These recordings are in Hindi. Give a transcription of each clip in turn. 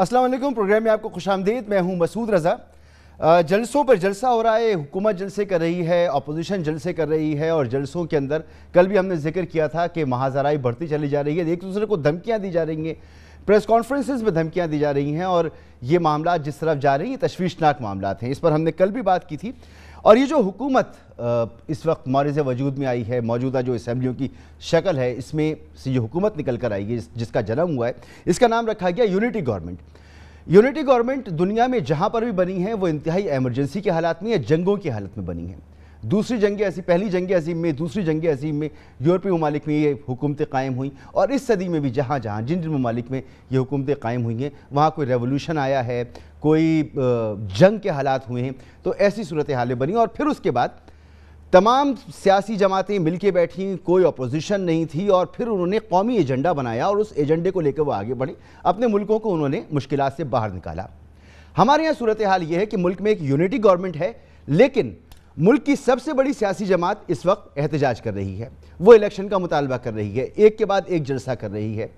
असलम प्रोग्राम में आपको खुश आमदीद मैं हूँ मसूद रज़ा जलसों पर जलसा हो रहा है हुकूमत जलसे कर रही है अपोजिशन जलसे कर रही है और जलसों के अंदर कल भी हमने जिक्र किया था कि महाजराई बढ़ती चली जा रही है एक दूसरे को धमकियाँ दी जा रही हैं प्रेस कॉन्फ्रेंसेस में धमकियाँ दी जा रही हैं और ये मामला जिस तरफ जा रही हैं तशवीशनाक मामला हैं इस पर हमने कल भी बात की थी और ये जो हुकूमत इस वक्त मौरज वजूद में आई है मौजूदा जो इसम्बलियों की शक्ल है इसमें से जो हुकूमत निकल कर आई है जिसका जन्म हुआ है इसका नाम रखा गया यूनिटी गवर्नमेंट यूनिटी गवर्नमेंट दुनिया में जहाँ पर भी बनी है वो इंतहाई एमरजेंसी के हालात में या जंगों की हालत में बनी है दूसरी जंग ऐसी पहली जंग अजीम में दूसरी जंग अजीम में यूरोपीय ममालिक में ये हुकूमतें कायम हुई और इस सदी में भी जहाँ जहाँ जिन जिन ममालिक में ये हुकूमतें कायम हुई हैं वहाँ कोई रेवोल्यूशन आया है कोई जंग के हालात हुए हैं तो ऐसी सूरत हालें बनी और फिर उसके बाद तमाम सियासी जमातें मिल के बैठी कोई अपोजिशन नहीं थी और फिर उन्होंने कौमी एजेंडा बनाया और उस एजेंडे को लेकर वह आगे बढ़े अपने मुल्कों को उन्होंने मुश्किल से बाहर निकाला हमारे यहाँ सूरत हाल ये है कि मुल्क में एक यूनिटी गवर्नमेंट है लेकिन मुल्क की सबसे बड़ी सियासी जमात इस वक्त एहतजाज कर रही है वो इलेक्शन का मुतालबा कर रही है एक के बाद एक जलसा कर रही है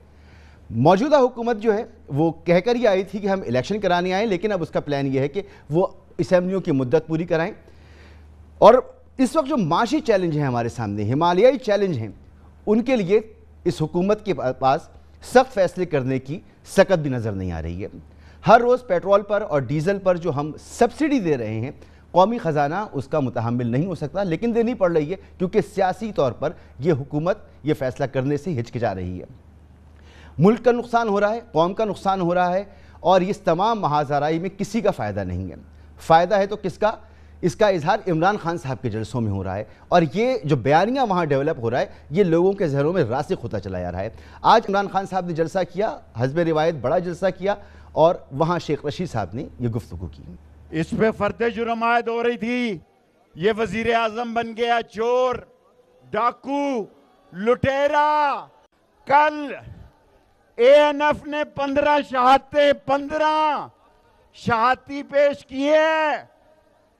मौजूदा हुकूमत जो है वो कहकर ही आई थी कि हम इलेक्शन कराने आए लेकिन अब उसका प्लान ये है कि वो इसम्बलियों की मुद्दत पूरी कराएं और इस वक्त जो माशी चैलेंज हैं हमारे सामने हिमालयाई चैलेंज हैं उनके लिए इस हुकूमत के पास सख्त फैसले करने की सकत भी नज़र नहीं आ रही है हर रोज़ पेट्रोल पर और डीजल पर जो हम सब्सिडी दे रहे हैं कौमी ख़जाना उसका मुतहमल नहीं हो सकता लेकिन देनी पड़ रही है क्योंकि सियासी तौर पर यह हुकूमत ये फैसला करने से हिचकिचा रही है मुल्क का नुकसान हो रहा है कौम का नुकसान हो रहा है और इस तमाम महाजराई में किसी का फ़ायदा नहीं है फ़ायदा है तो किसका इसका इजहार इमरान खान साहब के जलसों में हो रहा है और ये जो बयानियाँ वहाँ डेवलप हो रहा है ये लोगों के जहरों में रासिक होता चला जा रहा है आज इमरान खान साहब ने जलसा किया हजब रिवायत बड़ा जलसा किया और वहाँ शेख रशीद साहब ने यह गुफ्तु की इस पर फर्द जुर्मायद हो रही थी ये वजीर आजम बन गया चोर डाकू लुटेरा कल एएनएफ ने पंद्रह शहादते पंद्रह शहादती पेश की है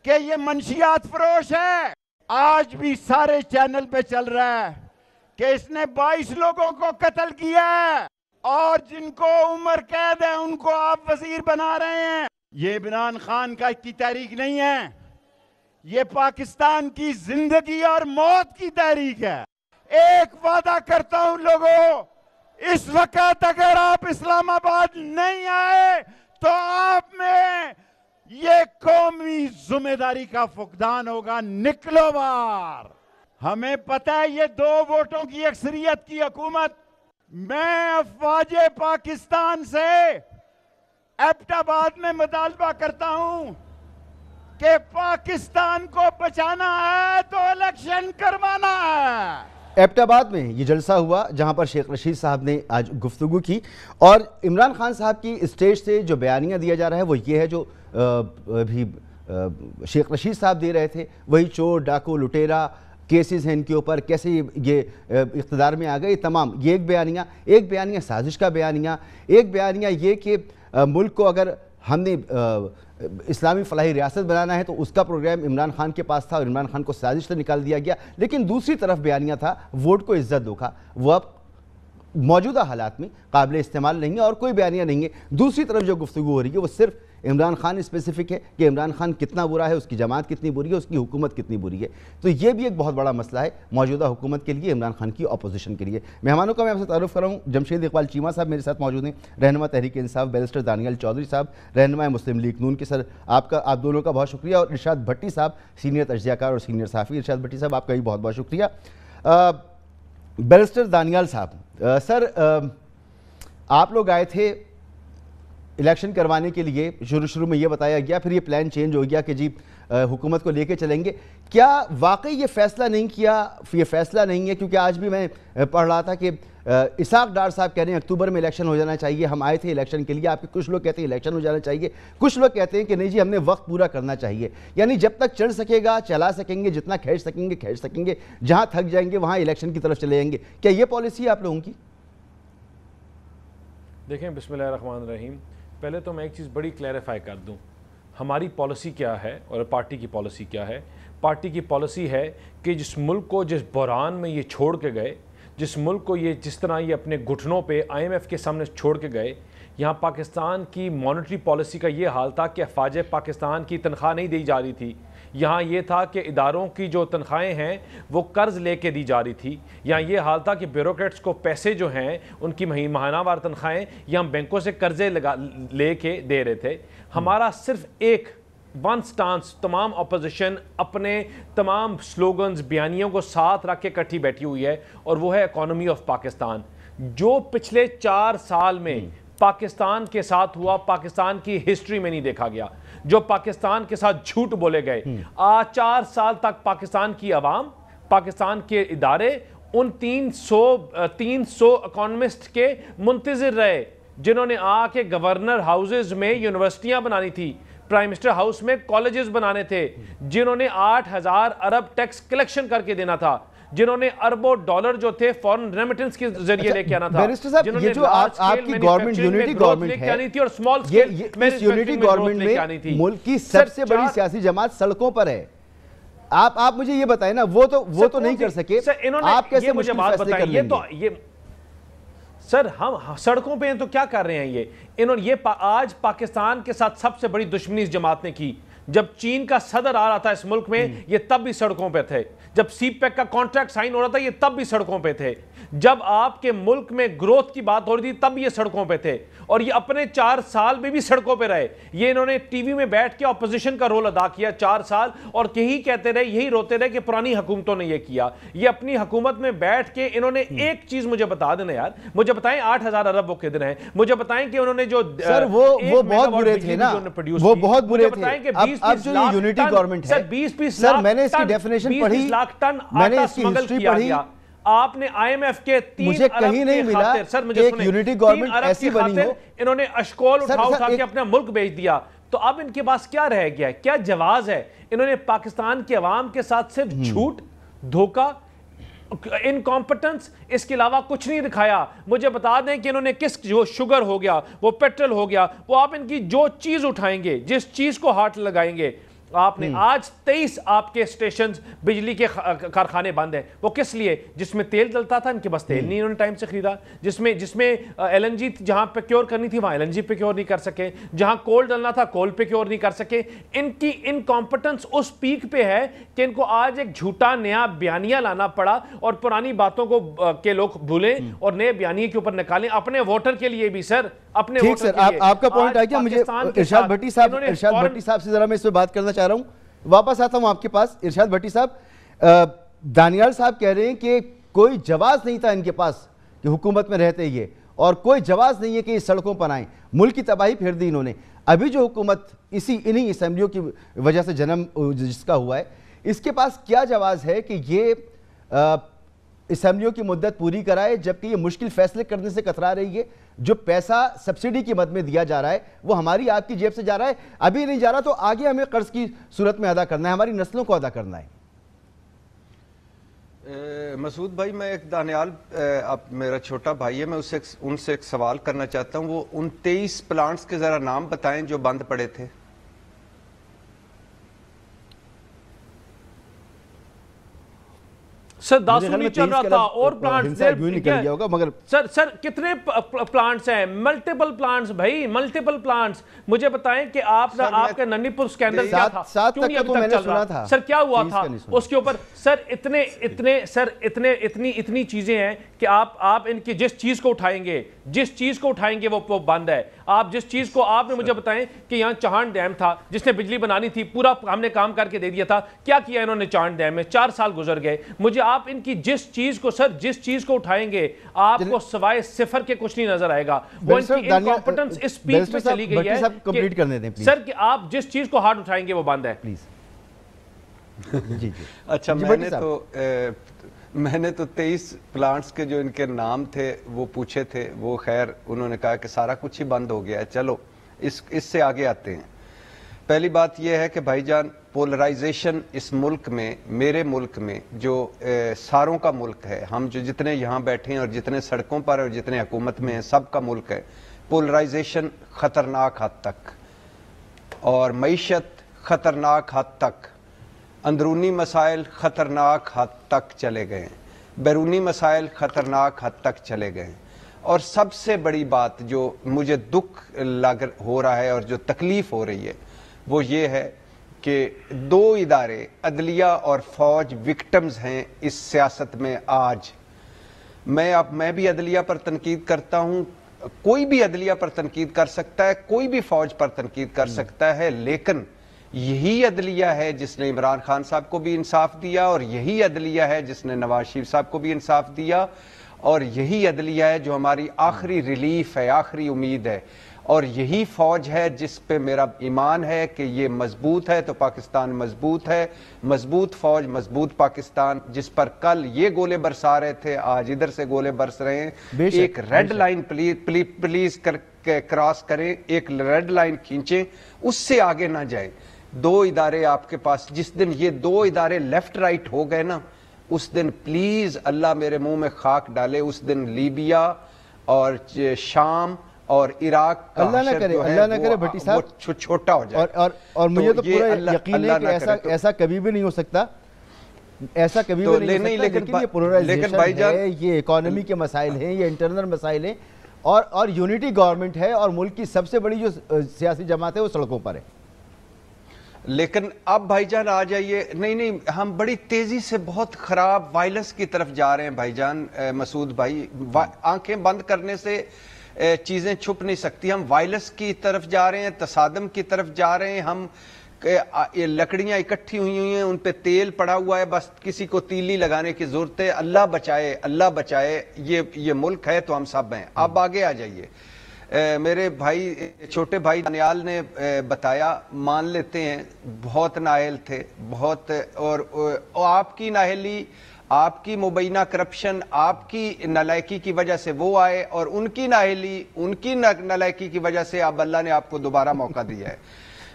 कि ये मंशियात फरोश है आज भी सारे चैनल पे चल रहा है कि इसने 22 लोगों को कत्ल किया है और जिनको उम्र कैद है उनको आप वजीर बना रहे हैं ये इमरान खान का की तारीख नहीं है ये पाकिस्तान की जिंदगी और मौत की तारीख है एक वादा करता हूं लोगों इस वक्त अगर आप इस्लामाबाद नहीं आए तो आप में ये कौमी जिम्मेदारी का फुकदान होगा निकलो बार हमें पता है ये दो वोटों की अक्सरियत की हुकूमत मैं अफवाज पाकिस्तान से एबटाबाद में मुतालबा करता हूं कि पाकिस्तान को बचाना है तो इलेक्शन करवाना है एबटाबाद में ये जलसा हुआ जहां पर शेख रशीद साहब ने आज गुफ्तु की और इमरान खान साहब की स्टेज से जो बयानियाँ दिया जा रहा है वो ये है जो अभी शेख रशीद साहब दे रहे थे वही चोर डाकू लुटेरा केसेस हैं इनके ऊपर कैसे ये इकतदार में आ गए तमाम ये एक बयानिया एक बयानियाँ साजिश का बयानिया एक बयानिया ये कि मुल्क को अगर हमने इस्लामी फलाही रियासत बनाना है तो उसका प्रोग्राम इमरान खान के पास था और इमरान खान को साजिश से निकाल दिया गया लेकिन दूसरी तरफ बयानिया था वोट को इज्जत धोखा वो अब मौजूदा हालात में काबिल इस्तेमाल नहीं है और कोई बयानियाँ नहीं है दूसरी तरफ जो गुफ्तु हो रही है वो सिर्फ इमरान खान स्पेसिफिक है कि इमरान खान कितना बुरा है उसकी जमात कितनी बुरी है उसकी हुकूमत कितनी बुरी है तो ये भी एक बहुत बड़ा मसला है मौजूदा हुकूमत के लिए इमरान खान की अपोजिशन के लिए मेहमानों का मैं आपसे तारुफ कर रहा हूँ जमशेद इकबाल चीमा साहब मेरे साथ मौजूद हैं रहनमा तहरीक इंसाफ बैरिस्टर दानियल चौधरी साहब रहनमा मुस्लिम लीग नून के सर आपका आप दोनों का बहुत शुक्रिया और इर्शाद भट्टी साहब सीनियर तजियाकार और सीनियर साफ़ी इर्शाद भट्टी साहब आपका भी बहुत बहुत शुक्रिया बैरिस्टर दानियाल साहब सर आप लोग आए थे इलेक्शन करवाने के लिए शुरू शुरू में ये बताया गया फिर ये प्लान चेंज हो गया कि जी हुकूमत को लेके चलेंगे क्या वाकई ये फैसला नहीं किया ये फैसला नहीं है क्योंकि आज भी मैं पढ़ रहा था कि इसाक डार साहब कह रहे हैं अक्टूबर में इलेक्शन हो जाना चाहिए हम आए थे इलेक्शन के लिए आपके कुछ लोग कहते हैं इलेक्शन हो जाना चाहिए कुछ लोग कहते हैं कि नहीं जी हमने वक्त पूरा करना चाहिए यानी जब तक चढ़ सकेगा चला सकेंगे जितना खेच सकेंगे खेच सकेंगे जहाँ थक जाएंगे वहाँ इलेक्शन की तरफ चले जाएंगे क्या ये पॉलिसी है आप लोगों की देखें बिसमिल्ल रहीम पहले तो मैं एक चीज़ बड़ी क्लैरिफाई कर दूँ हमारी पॉलिसी क्या है और पार्टी की पॉलिसी क्या है पार्टी की पॉलिसी है कि जिस मुल्क को जिस बहरान में ये छोड़ के गए जिस मुल्क को ये जिस तरह ये अपने घुटनों पे आईएमएफ के सामने छोड़ के गए यहाँ पाकिस्तान की मॉनेटरी पॉलिसी का ये हाल था कि अफवाज पाकिस्तान की तनख्वाह नहीं दी जा रही थी यहाँ ये था कि इदारों की जो तनख्वाहें हैं वो कर्ज़ लेके दी जा रही थी यहाँ ये हाल था कि ब्यूरोट्स को पैसे जो हैं उनकी मही महानावार तनख्वाहें यहाँ बैंकों से कर्ज़े लगा ले के दे रहे थे हमारा सिर्फ एक वन स्टांस तमाम अपोजिशन अपने तमाम स्लोगन्स बयानियों को साथ रख के इकट्ठी बैठी हुई है और वो है इकानमी ऑफ पाकिस्तान जो पिछले चार साल में हम्म। पाकिस्तान के साथ हुआ पाकिस्तान की हिस्ट्री में नहीं देखा गया जो पाकिस्तान के साथ झूठ बोले गए हम्म। आ चार साल तक पाकिस्तान की आवाम पाकिस्तान के इदारे उन 300 300 इकोनमिस्ट के मुंतजर रहे जिन्होंने आके गवर्नर हाउसेज में यूनिवर्सिटियां बनानी थी प्राइम मिनिस्टर हाउस में कॉलेजेस बनाने थे हम्म। जिन्होंने 8000 अरब टैक्स कलेक्शन करके देना था जिन्होंने अरबों डॉलर जो थे फॉरन रेमिटेंस के जरिए अच्छा, लेके आना था जिन्होंने जो आप, आपकी गवर्नमेंट यूनिटी गवर्नमेंट है थी और स्मॉल यूनिटी गवर्नमेंट में मुल्क की सबसे बड़ी सियासी जमात सड़कों पर है आप आप मुझे ये बताए ना वो तो वो तो नहीं कर सके सर इन्होंने आप कैसे मुझे बात बताई ये तो ये सर हम हाँ, सड़कों पे हैं तो क्या कर रहे हैं ये इन्होंने ये पा, आज पाकिस्तान के साथ सबसे बड़ी दुश्मनी इस जमात ने की जब चीन का सदर आ रहा था इस मुल्क में हम्म। ये तब भी सड़कों पर थे जब सी पैक e का कॉन्ट्रैक्ट साइन हो रहा था ये तब भी सड़कों पर थे जब आपके मुल्क में ग्रोथ की बात हो रही थी तब ये सड़कों पे थे और ये अपने चार साल में भी सड़कों पे रहे ये इन्होंने टीवी में बैठ के ऑपोजिशन का रोल अदा किया चार साल और यही कहते रहे यही रोते रहे कि पुरानी हुकूमतों ने ये किया ये अपनी हुकूमत में बैठ के इन्होंने हम्म। एक चीज मुझे बता देना यार मुझे बताएं आठ हजार अरब वो किधर है मुझे बताएं कि उन्होंने जो बहुत बुरे थे बहुत बुरे बीस बीस लाख लाख टन आटा स्मगल किया आपने आईएमएफ के तीन मुझे कहीं नहीं मिला सर मुझे एक यूनिटी गवर्नमेंट ऐसी बनी हो इन्होंने अशकोल उठा उठा के अपना मुल्क बेच दिया तो अब इनके पास क्या रह गया है क्या जवाब है इन्होंने पाकिस्तान के अवाम के साथ सिर्फ हम्म। झूठ धोखा इनकॉम्पिटेंस इसके अलावा कुछ नहीं दिखाया मुझे बता दें कि इन्होंने किस जो शुगर हो गया वो पेट्रोल हो गया वो आप इनकी जो चीज़ उठाएंगे जिस चीज़ को हाथ लगाएंगे आपने हम्म। आज तेईस आपके स्टेशन बिजली के कारखाने बंद है वो किस लिए जिसमें तेल डलता था इनके बस तेल हम्म। नहीं उन्होंने टाइम से खरीदा जिसमें जिसमें एल एन जी जहाँ पे क्योर करनी थी वहाँ एल एन जी पे क्योर नहीं कर सके जहाँ कोल डलना था कोल पे क्योर नहीं कर सके इनकी इनकॉम्पिटेंस उस पीक पे है कि इनको आज एक झूठा नया बयानिया लाना पड़ा और पुरानी बातों को के लोग भूलें हम्म। और नए बयानिए के ऊपर निकालें अपने वोटर के लिए भी सर अपने वोटर सर आप, आपका पॉइंट आ गया मुझे इरशाद भट्टी साहब इरशाद भट्टी साहब से जरा मैं इस पर बात करना चाहता बता रहा हूँ वापस आता हूँ आपके पास इरशाद भट्टी साहब दानियाल साहब कह रहे हैं कि कोई जवाब नहीं था इनके पास कि हुकूमत में रहते ये और कोई जवाब नहीं है कि सड़कों पर आएँ मुल्क की तबाही फेर दी इन्होंने अभी जो हुकूमत इसी इन्हीं असम्बलियों की वजह से जन्म जिसका हुआ है इसके पास क्या जवाब है कि ये असम्बलियों की मुद्दत पूरी कराए जबकि ये मुश्किल फैसले करने से कतरा रही है जो पैसा सब्सिडी की मद में दिया जा रहा है वो हमारी आपकी जेब से जा रहा है अभी नहीं जा रहा तो आगे हमें कर्ज की सूरत में अदा करना है हमारी नस्लों को अदा करना है मसूद भाई मैं एक दानियाल आप मेरा छोटा भाई है मैं उससे उनसे एक सवाल करना चाहता हूँ वो उन तेईस प्लांट्स के ज़रा नाम बताएं जो बंद पड़े थे सर दासुनी चल रहा था और प्लांट होगा मगर सर सर कितने प्लांट्स हैं मल्टीपल प्लांट्स भाई मल्टीपल प्लांट्स मुझे बताएं कि आप ना आपके नन्नीपुर स्कैंडल क्या था साथ क्यों नहीं अभी तो तक चल रहा था सर क्या हुआ था उसके ऊपर सर इतने इतने सर इतने इतनी इतनी चीजें हैं कि आप आप इनकी जिस चीज़ को उठाएंगे जिस चीज़ को उठाएंगे वो, वो बंद है आप जिस चीज़ को आपने मुझे अच्छा। बताएं कि यहाँ चहान डैम था जिसने बिजली बनानी थी पूरा हमने काम करके दे दिया था क्या किया इन्होंने चहान डैम में चार साल गुजर गए मुझे आप इनकी जिस चीज़ को सर जिस चीज़ को उठाएंगे आपको सवाए सिफर के कुछ नहीं नजर आएगा वो इनकी इनकॉम्पिटेंस इस पीच में चली गई है सर कि आप जिस चीज़ को हार्ड उठाएंगे वो बंद है प्लीज़ जी जी अच्छा मैंने तो मैंने तो 23 प्लांट्स के जो इनके नाम थे वो पूछे थे वो खैर उन्होंने कहा कि सारा कुछ ही बंद हो गया है चलो इस इससे आगे आते हैं पहली बात यह है कि भाईजान पोलराइजेशन इस मुल्क में मेरे मुल्क में जो ए, सारों का मुल्क है हम जो जितने यहाँ बैठे हैं और जितने सड़कों पर और जितने हुकूमत में हैं सब का मुल्क है पोलराइजेशन ख़तरनाक हद तक और मीशत ख़तरनाक हद तक अंदरूनी मसाइल ख़तरनाक हद तक चले गए बैरूनी मसाइल ख़तरनाक हद तक चले गए और सबसे बड़ी बात जो मुझे दुख लग हो रहा है और जो तकलीफ़ हो रही है वो ये है कि दो इदारे अदलिया और फौज विक्टम्स हैं इस सियासत में आज मैं अब मैं भी अदलिया पर तनकीद करता हूँ कोई भी अदलिया पर तनकीद कर सकता है कोई भी फौज पर तनकीद कर हम्म। सकता है लेकिन यही अदलिया है जिसने इमरान खान साहब को भी इंसाफ दिया और यही अदलिया है जिसने नवाज शरीफ साहब को भी इंसाफ दिया और यही अदलिया है जो हमारी आखिरी रिलीफ है आखिरी उम्मीद है और यही फौज है जिस पे मेरा ईमान है कि ये मजबूत है तो पाकिस्तान मजबूत है मजबूत फौज मजबूत पाकिस्तान जिस पर कल ये गोले बरसा रहे थे आज इधर से गोले बरस रहे हैं एक red line please please, please कर, क्रॉस करें एक रेड लाइन खींचे उससे आगे ना जाएं दो इदारे आपके पास जिस दिन ये दो इदारे लेफ्ट राइट हो गए ना उस दिन प्लीज अल्लाह मेरे मुंह में खाक डाले उस दिन लीबिया और शाम और इराक अल्लाह ना करे अल्लाह ना करे भट्टी साहब छोटा हो जाए और और, और तो मुझे तो, तो पूरा यकीन अल्ला, है कि ऐसा तो, ऐसा कभी भी नहीं हो सकता ऐसा कभी तो भी नहीं, नहीं लेकिन लेकिन, लेकिन ये ये इकोनॉमी के मसाइल हैं ये इंटरनल मसाइल हैं और और यूनिटी गवर्नमेंट है और मुल्क की सबसे बड़ी जो सियासी जमात है वो सड़कों पर है लेकिन अब भाईजान आ जाइए नहीं नहीं हम बड़ी तेजी से बहुत खराब वायलेंस की तरफ जा रहे हैं भाईजान मसूद भाई आंखें बंद करने से चीजें छुप नहीं सकती हम वायलेंस की तरफ जा रहे हैं तसादम की तरफ जा रहे हैं हम ये लकड़ियां इकट्ठी हुई हुई हैं उन पे तेल पड़ा हुआ है बस किसी को तीली लगाने की जरूरत है अल्लाह बचाए अल्लाह बचाए ये ये मुल्क है तो हम सब हैं आप आगे आ जाइए ए, मेरे भाई छोटे भाई दनियाल ने ए, बताया मान लेते हैं बहुत नाहल थे बहुत और, और आपकी नाहली आपकी मुबैना करप्शन आपकी नलायकी की वजह से वो आए और उनकी नाहली उनकी नलायकी की वजह से अब अल्लाह ने आपको दोबारा मौका दिया है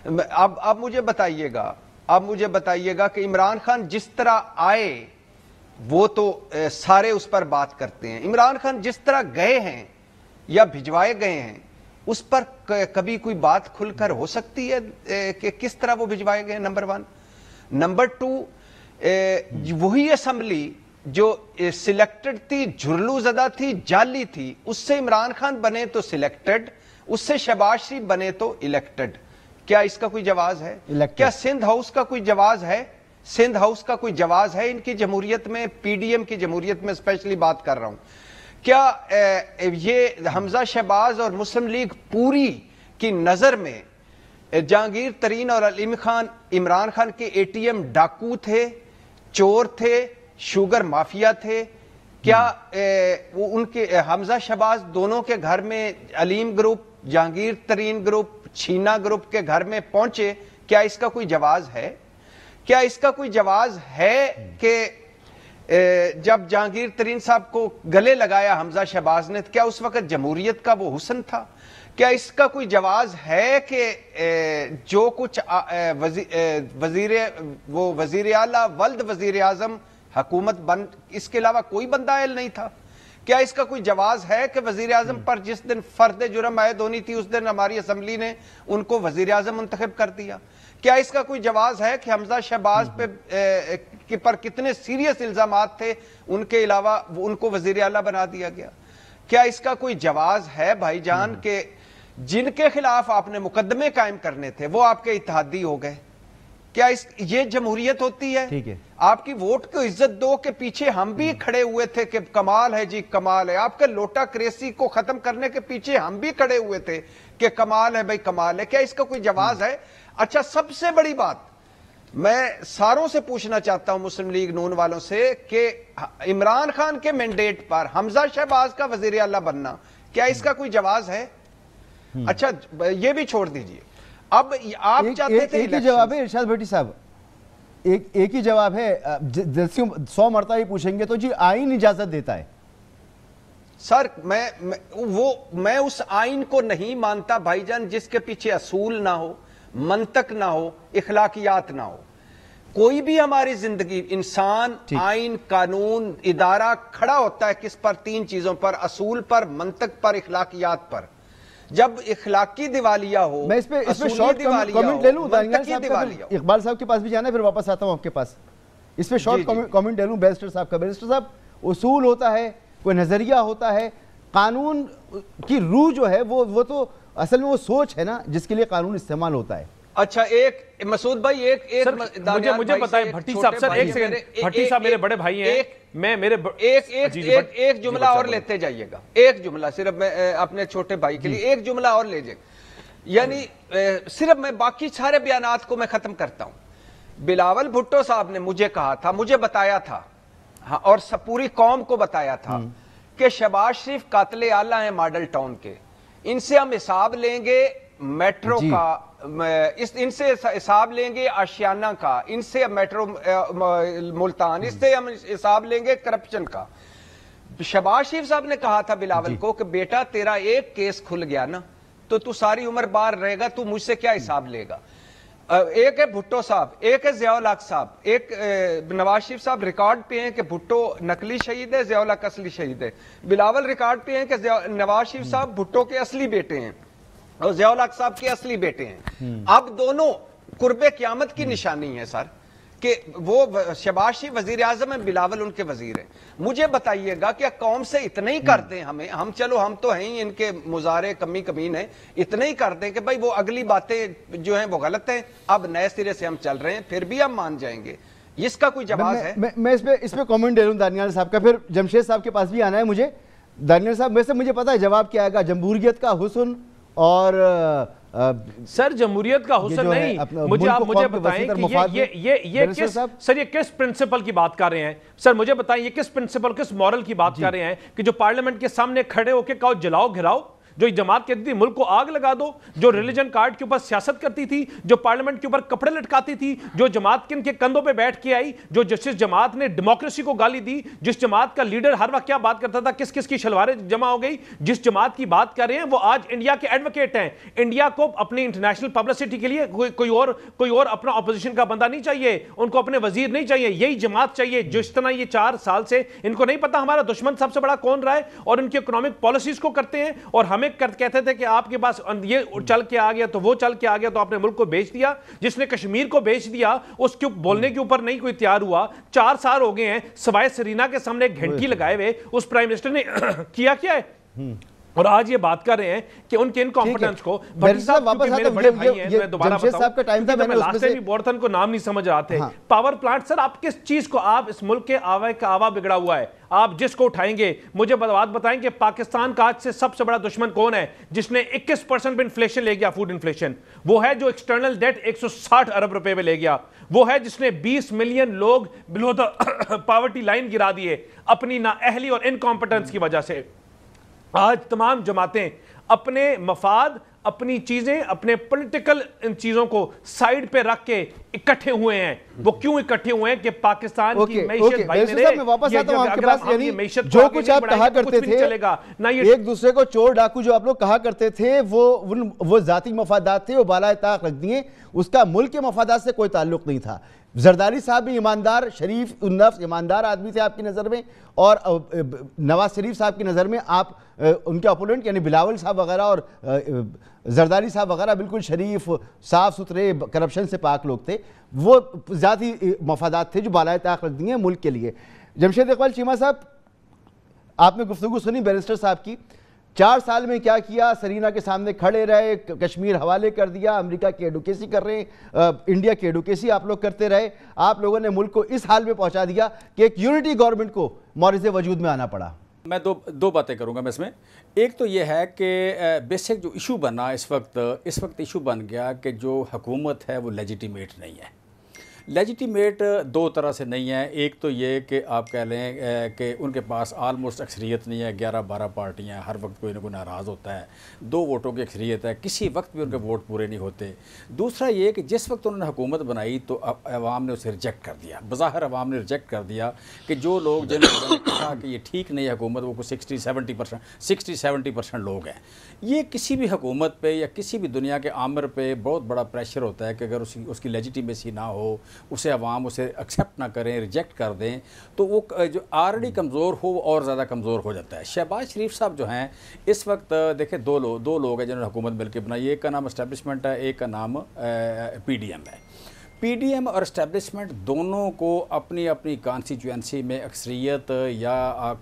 अब अब मुझे बताइएगा अब मुझे बताइएगा कि इमरान खान जिस तरह आए वो तो ए, सारे उस पर बात करते हैं इमरान खान जिस तरह गए हैं या भिजवाए गए हैं उस पर कभी कोई बात खुलकर हो सकती है कि किस तरह वो भिजवाए गए नंबर वन नंबर टू वही असम्बली जो सिलेक्टेड थी झुरलू जदा थी जाली थी उससे इमरान खान बने तो सिलेक्टेड उससे शहबाज शरीफ बने तो इलेक्टेड क्या इसका कोई जवाब है elected. क्या सिंध हाउस का कोई जवाब है सिंध हाउस का कोई जवाब है इनकी जमहूरियत में पीडीएम की जमहूरियत में स्पेशली बात कर रहा हूं क्या ये हमजा शहबाज और मुस्लिम लीग पूरी की नज़र में जहांगीर तरीन और अलीम खान इमरान खान के ए टी एम डाकू थे चोर थे शुगर माफिया थे क्या वो उनके हमजा शहबाज दोनों के घर में अलीम ग्रुप जहांगीर तरीन ग्रुप छीना ग्रुप के घर में पहुंचे क्या इसका कोई जवाब है क्या इसका कोई जवाब है कि जब जहांगीर तरीन साहब को गले लगाया हमजा शहबाज ने तो क्या उस वक्त जमहूरियत का वो हुसन था क्या इसका कोई जवाब है कि जो कुछ वजीर वो वजीर अला वल्द वजीर अजम हकूमत बन इसके अलावा कोई बंदा अल नहीं था क्या इसका कोई जवाब है कि वजीर अजम हम्म। पर जिस दिन फर्द जुर्म आयद होनी थी उस दिन हमारी असम्बली ने उनको वजीर आजम मुंतखब कर दिया क्या इसका कोई जवाब है कि हमजा शहबाज पे हम्म। कि पर कितने सीरियस इल्जाम थे उनके अलावा उनको वजीर अला बना दिया गया क्या इसका कोई जवाब है भाईजान हम्म। के जिनके खिलाफ आपने मुकदमे कायम करने थे वो आपके इतिहादी हो गए क्या इस ये जमहूरियत होती है ठीक है आपकी वोट को इज्जत दो के पीछे हम भी हम्म। खड़े हुए थे कि कमाल है जी कमाल है आपके लोटा क्रेसी को खत्म करने के पीछे हम भी खड़े हुए थे कि कमाल है भाई कमाल है क्या इसका कोई जवाब है अच्छा सबसे बड़ी बात मैं सारों से पूछना चाहता हूं मुस्लिम लीग नून वालों से कि इमरान खान के मैंडेट पर हमजा शहबाज का वजीर अला बनना क्या इसका कोई जवाब है हम्म। अच्छा ये भी छोड़ दीजिए अब आप एक, चाहते एक, थे एक ही जवाब है इरशाद भट्टी साहब एक एक ही जवाब है जैसे सौ मरता ही पूछेंगे तो जी आइन इजाजत देता है सर मैं, मैं वो मैं उस आइन को नहीं मानता भाईजान जिसके पीछे असूल ना हो मनतक ना हो इखलाकियात ना हो कोई भी हमारी जिंदगी इंसान आइन कानून इदारा खड़ा होता है किस पर तीन चीजों पर असूल पर मंतक पर इखलाकियात पर जब इखलाकी दिवालिया हो मैं इस पे इस पे शॉर्ट कमेंट ले लूं इकबाल साहब के पास भी जाना है फिर वापस आता हूं आपके पास इस पे शॉर्ट कमेंट ले लूं बैरिस्टर साहब का बैरिस्टर साहब उसूल होता है कोई नजरिया होता है कानून की रूह जो है वो वो तो असल में वो सोच है ना जिसके लिए कानून इस्तेमाल होता है अच्छा एक मसूद भाई एक एक सर, मुझे मुझे बताएं भट्टी साहब सर एक सेकंड भट्टी साहब मेरे बड़े भाई हैं मैं मेरे ब... एक एक हाँ जी, जी, एक, एक जुमला और लेते जाइएगा एक जुमला सिर्फ मैं अपने छोटे भाई के लिए एक जुमला और ले जाएगा यानी सिर्फ मैं बाकी सारे बयान को मैं खत्म करता हूं बिलावल भुट्टो साहब ने मुझे कहा था मुझे बताया था हाँ, और पूरी कौम को बताया था हम्म। कि शबाज शरीफ कातले आला है मॉडल टाउन के इनसे हम हिसाब लेंगे मेट्रो का इस इनसे हिसाब लेंगे आशियाना का इनसे मेट्रो मुल्तान इससे हम हिसाब लेंगे करप्शन का शबाज शरीफ साहब ने कहा था बिलावल को कि बेटा तेरा एक केस खुल गया ना तो तू सारी उम्र बाहर रहेगा तू मुझसे क्या हिसाब लेगा एक है भुट्टो साहब एक है जियाउल हक साहब एक नवाज शरीफ साहब रिकॉर्ड पे हैं कि भुट्टो नकली शहीद है जियाउल हक असली शहीद है बिलावल रिकॉर्ड पे हैं कि नवाज शरीफ हम्म। साहब भुट्टो के असली बेटे हैं और जियाउल हक साहब के असली बेटे हैं हम्म। अब दोनों कुर्बे क्यामत की निशानी है सर कि वो शबाशी वजीर आजम है बिलावल उनके वजीर है मुझे बताइएगा कि कौम से इतना ही कर दें हमें हम चलो हम तो हैं ही इनके मुजारे कमी कमीन है इतना ही कर दें कि भाई वो अगली बातें जो हैं वो गलत हैं अब नए सिरे से हम चल रहे हैं फिर भी हम मान जाएंगे इसका कोई जवाब है मैं, मैं इस पर इस पर कॉमेंट दे रहा हूँ दानियाल साहब का फिर जमशेद साहब के पास भी आना है मुझे दानियाल साहब वैसे मुझे पता है जवाब क्या आएगा जमहूरियत का हुसन और सर जमहूरियत का हुसन नहीं मुझे आप मुझे बताएं कि ये ये ये ये किस सर ये किस प्रिंसिपल की बात कर रहे हैं सर मुझे बताएं ये किस प्रिंसिपल किस मॉरल की बात कर रहे हैं कि जो पार्लियामेंट के सामने खड़े होके कहो जलाओ घिराओ जो जमात कहती थी मुल्क को आग लगा दो जो रिलीजन कार्ड के ऊपर सियासत करती थी जो पार्लियामेंट के ऊपर कपड़े लटकाती थी जो जमात के इनके कंधों पर बैठ के आई जो जिस जमात ने डेमोक्रेसी को गाली दी जिस जमात का लीडर हर वक्त क्या बात करता था किस किस की शलवारें जमा हो गई जिस जमात की बात कर रहे हैं वो आज इंडिया के एडवोकेट हैं इंडिया को अपनी इंटरनेशनल पब्लिसिटी के लिए कोई कोई और कोई और अपना अपोजिशन का बंदा नहीं चाहिए उनको अपने वजीर नहीं चाहिए यही जमात चाहिए जिस तरह ये चार साल से इनको नहीं पता हमारा दुश्मन सबसे बड़ा कौन रहा है और इनकी इकोनॉमिक पॉलिसीज को करते हैं और हमें मुल्क कर कहते थे कि आपके पास अं, ये चल के आ गया तो वो चल के आ गया तो आपने मुल्क को बेच दिया जिसने कश्मीर को बेच दिया उसके बोलने के ऊपर नहीं कोई तैयार हुआ चार साल हो गए हैं सवाए सरीना के सामने घंटी लगाए हुए उस प्राइम मिनिस्टर ने किया क्या है हम्म। और आज ये बात कर रहे हैं कि उनके इनकॉम्पिटेंस को बोर्थन को नाम नहीं समझ आते हाँ। पावर प्लांट सर आप किस चीज को आप इस मुल्क के आवा का आवा बिगड़ा हुआ है आप जिसको उठाएंगे मुझे बात बताएं कि पाकिस्तान का आज से सबसे बड़ा दुश्मन कौन है जिसने 21 परसेंट पर इन्फ्लेशन ले गया फूड इन्फ्लेशन वो है जो एक्सटर्नल डेट 160 अरब रुपए में ले गया वो है जिसने 20 मिलियन लोग बिलो द पावर्टी लाइन गिरा दिए अपनी अहली और इनकॉम्पिटेंस की वजह से आज तमाम जमातें अपने मफाद अपनी चीज़ें अपने पॉलिटिकल इन चीज़ों को साइड पे रख के इकट्ठे हुए हैं वो क्यों इकट्ठे हुए हैं कि पाकिस्तान की भाई ने वापस आता हूं आपके पास यानी जो कुछ आप कहा तो करते थे ना ये एक दूसरे को चोर डाकू जो आप लोग कहा करते थे वो वो जाती मफादात थे वो बाला ताक रख दिए उसका मुल्क के मफादात से कोई ताल्लुक नहीं था जरदारी साहब भी ईमानदार शरीफ उन्नफ ईमानदार आदमी थे आपकी नज़र में और नवाज शरीफ साहब की नज़र में आप उनके अपोनेंट यानी बिलावल साहब वगैरह और जरदारी साहब वगैरह बिल्कुल शरीफ साफ सुथरे करप्शन से पाक लोग थे वो ज़्यादा मफादात थे जो बालाए ताक रख दिए मुल्क के लिए जमशेद इकबाल चीमा साहब आपने गुफ्तु सुनी बैरिस्टर साहब की चार साल में क्या किया सरीना के सामने खड़े रहे कश्मीर हवाले कर दिया अमेरिका की एडुकेसी कर रहे आ, इंडिया की एडुकेसी आप लोग करते रहे आप लोगों ने मुल्क को इस हाल में पहुंचा दिया कि एक यूनिटी गवर्नमेंट को मौरज वजूद में आना पड़ा मैं दो दो बातें करूंगा मैं इसमें एक तो ये है कि बेसिक जो इशू बना इस वक्त इस वक्त इशू बन गया कि जो हुकूमत है वो लेजिटिमेट नहीं है लेजिटिमेट uh, दो तरह से नहीं है एक तो ये कि आप कह लें कि उनके पास आलमोस्ट अक्सरीत नहीं है ग्यारह बारह पार्टियाँ हर वक्त कोई ना कोई नाराज़ होता है दो वोटों की अक्सरीत है किसी वक्त भी उनके वोट पूरे नहीं होते दूसरा ये कि जिस वक्त उन्होंने हुकूमत बनाई तो अवाम ने उसे रिजेक्ट कर दिया बाहर अवाम ने रिजेक्ट कर दिया कि जो लोग जिन्होंने कहा कि ये ठीक नहीं है हुकूमत वो कुछ sixty seventy percent sixty seventy percent लोग हैं ये किसी भी हुकूमत पर या किसी भी दुनिया के आमर पर बहुत बड़ा प्रेशर होता है कि अगर उसकी उसकी लेजिटिमेसी ना हो उसे अवाम उसे एक्सेप्ट ना करें रिजेक्ट कर दें तो वो जो ऑलरेडी कमज़ोर हो और ज़्यादा कमज़ोर हो जाता है शहबाज शरीफ साहब जो हैं इस वक्त देखें दो लोग दो लोग हैं जिन्होंने हुकूमत मिलकर बनाई एक का नाम इस्टेबलिशमेंट है एक का नाम पी डी एम है पीडीएम और इस्टेबलिशमेंट दोनों को अपनी अपनी कॉन्स्टिट्यूंसी में अक्सरियत या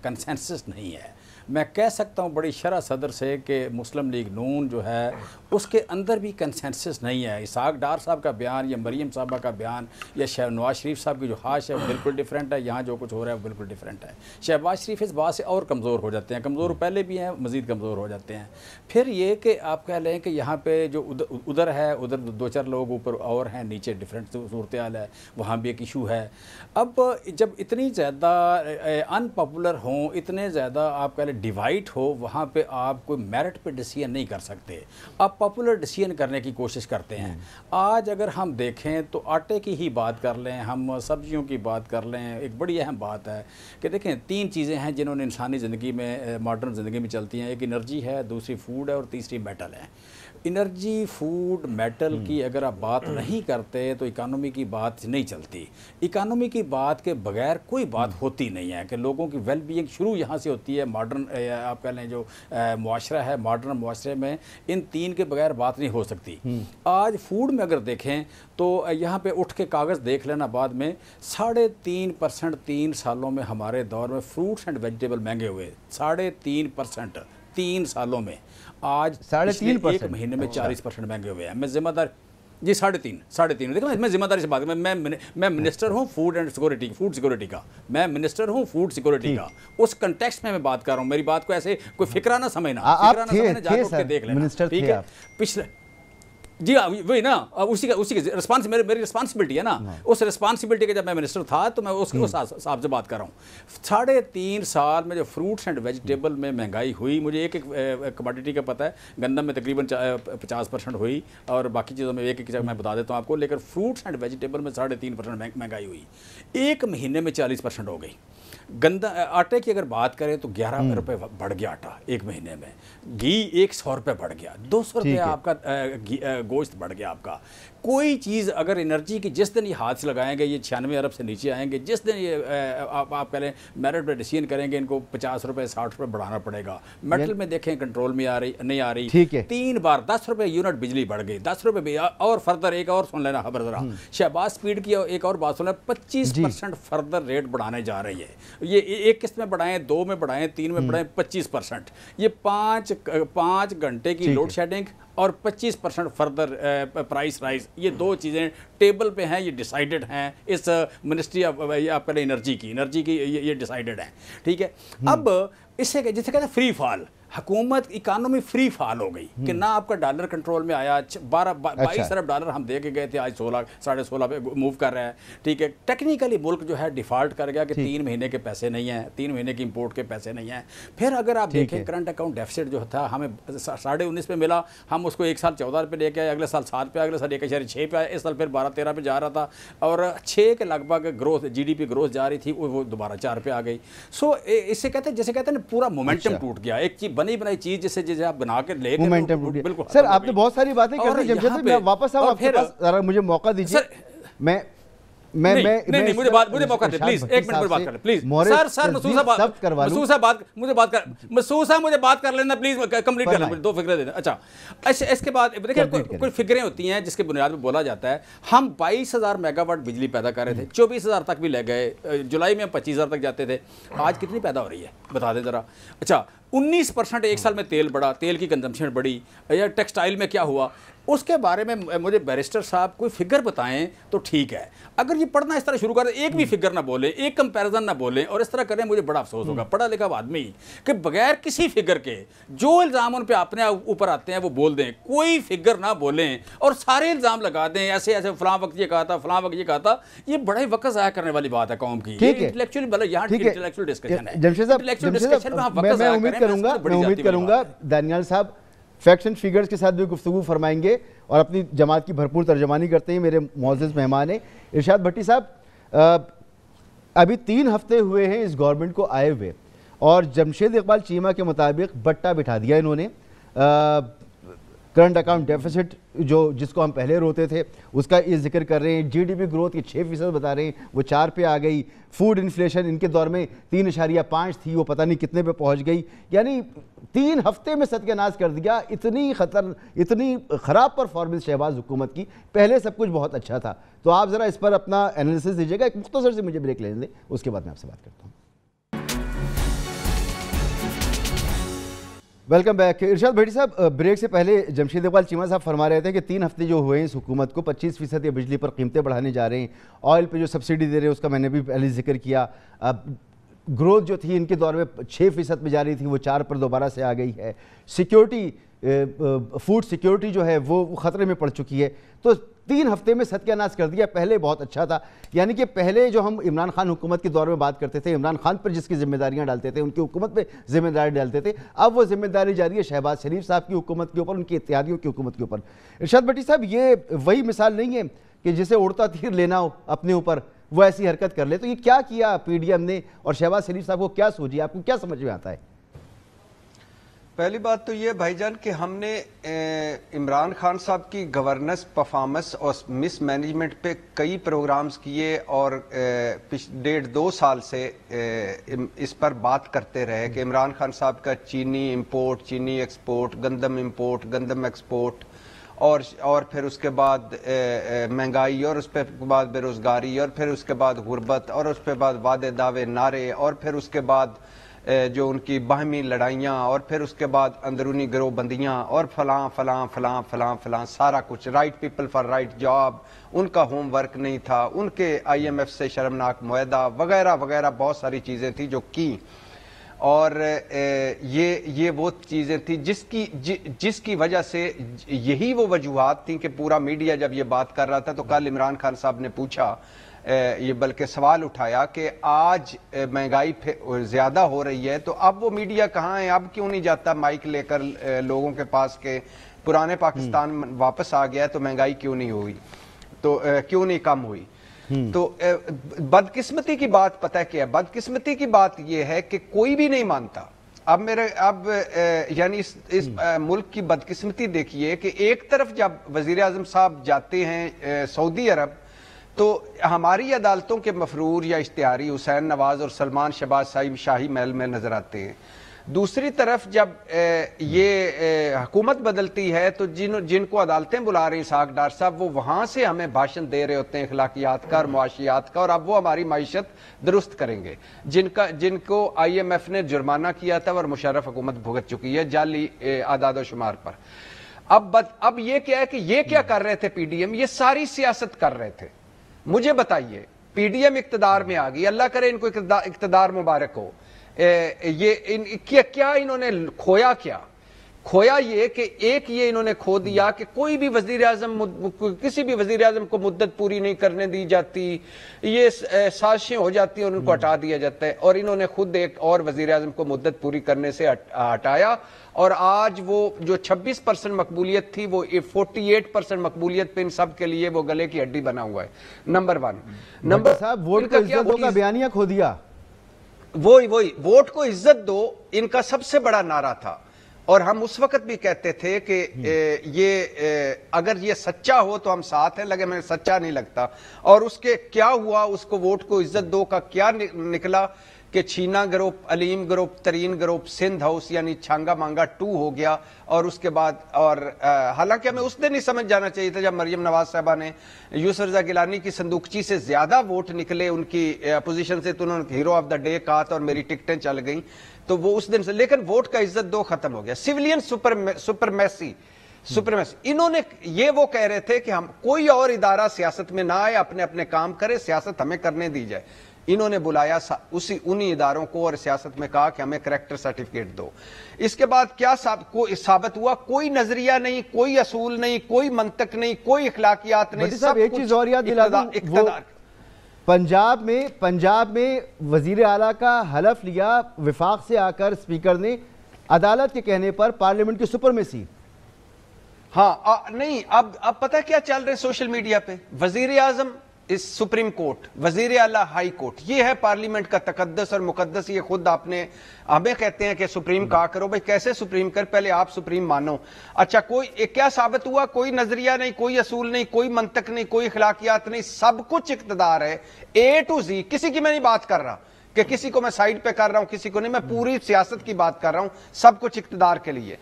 कंसेंसस नहीं है मैं कह सकता हूँ बड़ी शरा सदर से कि मुस्लिम लीग नून जो है उसके अंदर भी कंसेंसस नहीं है इसाक डार साहब का बयान या मरीम साहबा का बयान या शह नवाज शरीफ साहब की जो हाश है वो बिल्कुल डिफरेंट है यहाँ जो कुछ हो रहा है वो बिल्कुल डिफरेंट है शहबाज शरीफ इस बात से और कमज़ोर हो जाते हैं कमज़ोर पहले भी हैं मज़ीद कमज़ोर हो जाते हैं फिर ये कि आप कह लें कि यहाँ पर जो उधर है उधर दो चार लोग ऊपर और हैं नीचे डिफरेंट सूरत है वहाँ भी एक इशू है अब जब इतनी ज़्यादा अनपॉपुलर हों इतने ज़्यादा आप कह लें डिवाइड हो वहाँ पर आप कोई मेरिट पर डिसीजन नहीं कर सकते अब पॉपुलर डिसीजन करने की कोशिश करते हैं आज अगर हम देखें तो आटे की ही बात कर लें हम सब्जियों की बात कर लें एक बड़ी अहम बात है कि देखें तीन चीज़ें हैं जिन्होंने इंसानी ज़िंदगी में मॉडर्न ज़िंदगी में चलती हैं एक इनर्जी है दूसरी फूड है और तीसरी मेटल है इनर्जी फूड मेटल की अगर आप बात नहीं करते तो इकानमी की बात नहीं चलती इकानमी की बात के बगैर कोई बात होती नहीं है कि लोगों की वेल बींग शुरू यहाँ से होती है मॉडर्न आप कह लें जो माशरा है मॉडर्न माशरे में इन तीन के बगैर बात नहीं हो सकती आज फूड में अगर देखें तो यहाँ पे उठ के कागज़ देख लेना बाद में साढ़े तीन परसेंट तीन सालों में हमारे दौर में फ्रूट्स एंड वेजिटेबल महंगे हुए साढ़े तीन परसेंट तीन सालों में आज साढ़े तीन एक महीने में हाँ। चालीस परसेंट महंगे हुए हैं मैं जिम्मेदार जी साढ़े तीन साढ़े तीन देखो मैं जिम्मेदारी से बात मैं मैं मैं मिनिस्टर हूँ food and security food security का मैं मिनिस्टर हूँ फूड सिक्योरिटी का उस कंटेक्स्ट में मैं बात कर रहा हूँ मेरी बात को ऐसे कोई हाँ। फिक्रा ना समझना ना समझना जाकर देख लेना ठीक है पिछले जी हाँ वही ना उसी का उसी की रिस्पांस मेरे मेरी रिस्पांसिबिलिटी है ना हाँ। उस रिस्पांसिबिलिटी के जब मैं मिनिस्टर था तो मैं उसके उस हिसाब हम्म। से बात कर रहा हूँ साढ़े तीन साल में जो फ्रूट्स एंड वेजिटेबल में महंगाई हुई मुझे एक एक कमोडिटी का पता है गंदम में तकरीबन पचास परसेंट हुई और बाकी चीज़ों में एक एक मैं बता देता हूँ आपको लेकिन फ्रूट्स एंड वेजिटेबल में साढ़े तीन परसेंट महंगाई हुई एक महीने में चालीस परसेंट हो गई गंदा आटे की अगर बात करें तो ग्यारह हम्म। रुपये बढ़ गया आटा एक महीने में घी एक सौ रुपये बढ़ गया दो सौ रुपये आपका गोश्त बढ़ गया आपका कोई चीज़ अगर एनर्जी की जिस दिन ये हाथ से लगाएंगे ये छियानवे अरब से नीचे आएंगे जिस दिन ये आप आप कह लें मेरिट पर डिसीजन करेंगे इनको पचास रुपये साठ रुपये बढ़ाना पड़ेगा मेटल में देखें कंट्रोल में आ रही नहीं आ रही ठीक है तीन बार दस रुपये यूनिट बिजली बढ़ गई दस रुपये और फर्दर एक और सुन लेना खबर जरा हम्म। शहबाज स्पीड की एक और बात सुन लेना पच्चीस परसेंट फर्दर रेट बढ़ाने जा रही है ये एक किस्त में बढ़ाएं दो में बढ़ाएं तीन में हम्म। बढ़ाएं पच्चीस परसेंट ये पाँच पाँच घंटे की लोड शेडिंग और 25 परसेंट फर्दर प्राइस राइज ये दो चीज़ें टेबल पे हैं ये डिसाइडेड हैं इस मिनिस्ट्री ऑफ पहले एनर्जी की एनर्जी की ये डिसाइडेड है ठीक है हम्म। अब इससे जिसे कहते हैं फ्री फॉल हुकूमत इकानमी फ्री फाल हो गई हम्म। कि ना आपका डॉलर कंट्रोल में आया बारह अच्छा। बाईस अरब डॉलर हम दे के गए थे आज सोलह साढ़े सोलह पे मूव कर रहे हैं ठीक है टेक्निकली मुल्क जो है डिफॉल्ट कर गया कि तीन महीने के पैसे नहीं हैं तीन महीने की इम्पोर्ट के पैसे नहीं हैं फिर अगर आप देखें करंट अकाउंट डेफिसिट जो था हमें साढ़े उन्नीस पे मिला हम उसको एक साल चौदह रुपये लेके आए अगले साल सात पे अगले साल एक हज़ार छः पे आए इस साल फिर बारह तेरह पे जा रहा था और छः के लगभग ग्रोथ जी ग्रोथ जा रही थी वो दोबारा चार पे आ गई सो इससे कहते हैं जैसे कहते हैं ना पूरा मोमेंटम अच्छा। टूट गया एक चीज बनी बनाई चीज जैसे जैसे आप बना के ले तो बिल्कुल सर आपने बहुत सारी बातें कर दी जमशेद मुझे मौका दीजिए मैं मैं नहीं, मैं नहीं, नहीं मुझे बात मुझे मौका दे प्लीज एक मिनट बात कर प्लीज सर सर बात मुझे बात कर मुझे बात कर लेना प्लीज कंप्लीट मुझे दो फिक्रे देना अच्छा अच्छा इसके बाद देखिए कुछ फिक्रें होती हैं जिसके बुनियाद में बोला जाता है हम बाईस हज़ार मेगावाट बिजली पैदा कर रहे थे हम्म। चौबीस हज़ार तक भी ले गए जुलाई में पच्चीस हज़ार तक जाते थे आज कितनी पैदा हो रही है बता दें ज़रा अच्छा 19 परसेंट एक साल में तेल बढ़ा तेल की कंजम्पशन बढ़ी या टेक्सटाइल में क्या हुआ उसके बारे में मुझे बैरिस्टर साहब कोई फिगर बताएं तो ठीक है अगर ये पढ़ना इस तरह शुरू करें एक भी हम्म। फिगर ना बोले एक कंपैरिजन ना बोले और इस तरह करें मुझे बड़ा अफसोस होगा हम्म। पढ़ा लिखा आदमी कि बगैर किसी फिगर के जो इल्ज़ाम उन पर अपने ऊपर आते हैं वो बोल दें कोई फिगर ना बोलें और सारे इल्ज़ाम लगा दें ऐसे ऐसे फलां वक्त ये कहा था फलां वक्त ये कहा था ये बड़ा ही वक्त ज़ाया करने वाली बात है कौम की इंटलेक्चुअली मतलब यहाँ डिस्कशन है उम्मीद करूंगा दानियाल साहब फैक्ट्स एंड फिगर्स के साथ भी गुफ्तु फरमाएंगे और अपनी जमात की भरपूर तर्जमानी करते हैं मेरे मोजिज़ मेहमान हैं इरशाद भट्टी साहब अभी तीन हफ्ते हुए हैं इस गवर्नमेंट को आए हुए और जमशेद इकबाल चीमा के मुताबिक बट्टा बिठा दिया इन्होंने करंट अकाउंट डेफिसिट जो जिसको हम पहले रोते थे उसका ये जिक्र कर रहे हैं जीडीपी ग्रोथ की छः फीसद बता रहे हैं वो चार पे आ गई फूड इन्फ्लेशन इनके दौर में तीन इशारिया पाँच थी वो पता नहीं कितने पे पहुंच गई यानी तीन हफ्ते में सत्यानाश कर दिया इतनी खतर इतनी ख़राब परफॉर्मेंस शहबाज हुकूमत की पहले सब कुछ बहुत अच्छा था तो आप ज़रा इस पर अपना एनालिसिस दीजिएगा एक मुख्तर से मुझे ब्रेक लेने दें उसके बाद मैं आपसे बात करता हूँ वेलकम बैक इरशाद भट्टी साहब ब्रेक से पहले जमशेद इकबाल चीमा साहब फरमा रहे थे कि तीन हफ्ते जो हुए हैं इस हुकूमत को 25 फीसद या बिजली पर कीमतें बढ़ाने जा रहे हैं ऑयल पे जो सब्सिडी दे रहे हैं उसका मैंने भी पहले जिक्र किया अब ग्रोथ जो थी इनके दौर में छः फीसद पर जा रही थी वो चार पर दोबारा से आ गई है सिक्योरिटी फूड सिक्योरिटी जो है वो ख़तरे में पड़ चुकी है तो तीन हफ्ते में सत्यानाश कर दिया पहले बहुत अच्छा था यानी कि पहले जो हम इमरान खान हुकूमत के दौर में बात करते थे इमरान खान पर जिसकी जिम्मेदारियां डालते थे उनकी हुकूमत पर जिम्मेदारी डालते थे अब वो जिम्मेदारी जा रही है शहबाज शरीफ साहब की हुकूमत के ऊपर उनकी इत्यादियों की हुकूमत के ऊपर इर्शाद भट्टी साहब ये वही मिसाल नहीं है कि जिसे उड़ता तीर लेना हो अपने ऊपर वो ऐसी हरकत कर ले तो ये क्या किया पीडीएम ने और शहबाज शरीफ साहब को क्या सोची आपको क्या समझ में आता है पहली बात तो ये भाईजान कि हमने इमरान खान साहब की गवर्नेंस परफॉर्मेंस और मिस मैनेजमेंट पे कई प्रोग्राम्स किए और डेढ़ दो साल से इस पर बात करते रहे कि इमरान खान साहब का चीनी इंपोर्ट चीनी एक्सपोर्ट गंदम इंपोर्ट गंदम एक्सपोर्ट और और फिर उसके बाद महंगाई और उसके बाद बेरोज़गारी और फिर उसके बाद गुर्बत और उसके बाद वादे दावे नारे और फिर उसके बाद जो उनकी बाहमी लड़ाइयाँ और फिर उसके बाद अंदरूनी बंदियाँ और फलां फलां फलां फलां फलां सारा कुछ right people for right job उनका होमवर्क नहीं था उनके आई एम एफ से शर्मनाक माहा वगैरह वगैरह बहुत सारी चीज़ें थी जो की और ये ये वो चीज़ें थी जिसकी जि, जिसकी वजह से यही वो वजूहत थी कि पूरा मीडिया जब ये बात कर रहा था तो कल इमरान खान साहब ने पूछा ये बल्कि सवाल उठाया कि आज महंगाई ज़्यादा हो रही है तो अब वो मीडिया कहाँ है अब क्यों नहीं जाता माइक लेकर लोगों के पास के पुराने हम्म। पाकिस्तान वापस आ गया तो महंगाई क्यों नहीं हुई तो क्यों नहीं कम हुई हम्म। तो बदकिस्मती की बात पता क्या है बदकिस्मती की बात यह है कि कोई भी नहीं मानता अब मेरे अब यानी इस, इस हम्म। मुल्क की बदकिस्मती देखिए कि एक तरफ जब वजीर आजम साहब जाते हैं सऊदी अरब तो हमारी अदालतों के मफरूर या इश्तहारी हुसैन नवाज़ और सलमान शबाज साहिब शाही महल में नज़र आते हैं दूसरी तरफ जब ये हुकूमत बदलती है तो जिन जिनको अदालतें बुला रही साग डार साहब वो वहां से हमें भाषण दे रहे होते हैं अखलाकियात का और मुआशियात का और अब वो हमारी मीशत दुरुस्त करेंगे जिनका जिनको आई एम एफ ने जुर्माना किया था और मुशरफ हुकूमत भुगत चुकी है जाली आदाद शुमार पर अब बत, अब ये क्या है कि ये क्या कर रहे थे पी डी एम ये सारी सियासत कर रहे थे मुझे बताइए पीडीएम इकतदार में आ गई अल्लाह करे इनको इकतदार मुबारक हो ए, ये इन, क्या, क्या इन्होंने खोया क्या खोया ये कि एक ये इन्होंने खो दिया कि कोई भी वजीर अजम किसी भी वजीर अजम को मुद्दत पूरी नहीं करने दी जाती ये साजिशें हो जाती हैं और उनको हटा दिया जाता है और इन्होंने खुद एक और वजीर अजम को मुद्दत पूरी करने से हटाया और आज वो जो 26 परसेंट मकबूलियत थी वो 48 परसेंट मकबूलियत पे इन सब के लिए वो गले की हड्डी बना हुआ है नंबर वन नंबर साहब वोट का बयानिया खो दिया वही वही वोट को इज्जत दो इनका सबसे बड़ा नारा था और हम उस वक्त भी कहते थे कि हम्म। ये अगर ये सच्चा हो तो हम साथ हैं लगे मैं सच्चा नहीं लगता और उसके क्या हुआ उसको वोट को इज्जत दो का क्या निकला कि छीना group Aleem group Tareen group Sindh house यानी छांगा मांगा टू हो गया और उसके बाद और हालांकि हमें उस दिन ही समझ जाना चाहिए था जब मरियम नवाज साहबा ने यूसर रजा गिलानी की संदूकची से ज्यादा वोट निकले उनकी अपोजिशन से तो उन्होंने हीरो ऑफ द डे कहा था और मेरी टिकटें चल गई तो वो उस दिन से लेकिन वोट का इज्जत दो खत्म हो गया सिविलियन सुपर सुपरमेसी सुपरमेसी इन्होंने ये वो कह रहे थे कि हम कोई और इदारा सियासत में ना आए अपने अपने काम करे सियासत हमें करने दी जाए इन्होंने बुलाया उसी उन्हीं इदारों को और सियासत में कहा कि हमें करेक्टर सर्टिफिकेट दो इसके बाद क्या साब, को, साबित हुआ कोई नजरिया नहीं कोई असूल नहीं कोई मंतक नहीं कोई इखलाकियात नहीं सब एक चीज और याद दिला इक्तदार पंजाब में पंजाब में वजीर अला का हलफ लिया विफाक से आकर स्पीकर ने अदालत के कहने पर पार्लियामेंट की सुपरमेसी हाँ आ, नहीं अब अब पता क्या चल रहा है सोशल मीडिया पे वजीर आजम इस सुप्रीम कोर्ट वजीर अला हाई कोर्ट ये है पार्लियामेंट का तकदस और मुकदस ये खुद आपने हमें कहते हैं कि सुप्रीम कहा करो भाई कैसे सुप्रीम कर पहले आप सुप्रीम मानो अच्छा कोई एक क्या साबित हुआ कोई नजरिया नहीं कोई असूल नहीं कोई मंतक नहीं कोई अखलाकियात नहीं सब कुछ इकतदार है ए टू जी किसी की मैं नहीं बात कर रहा कि किसी को मैं साइड पे कर रहा हूं किसी को नहीं मैं पूरी सियासत की बात कर रहा हूं सब कुछ इकतदार के लिए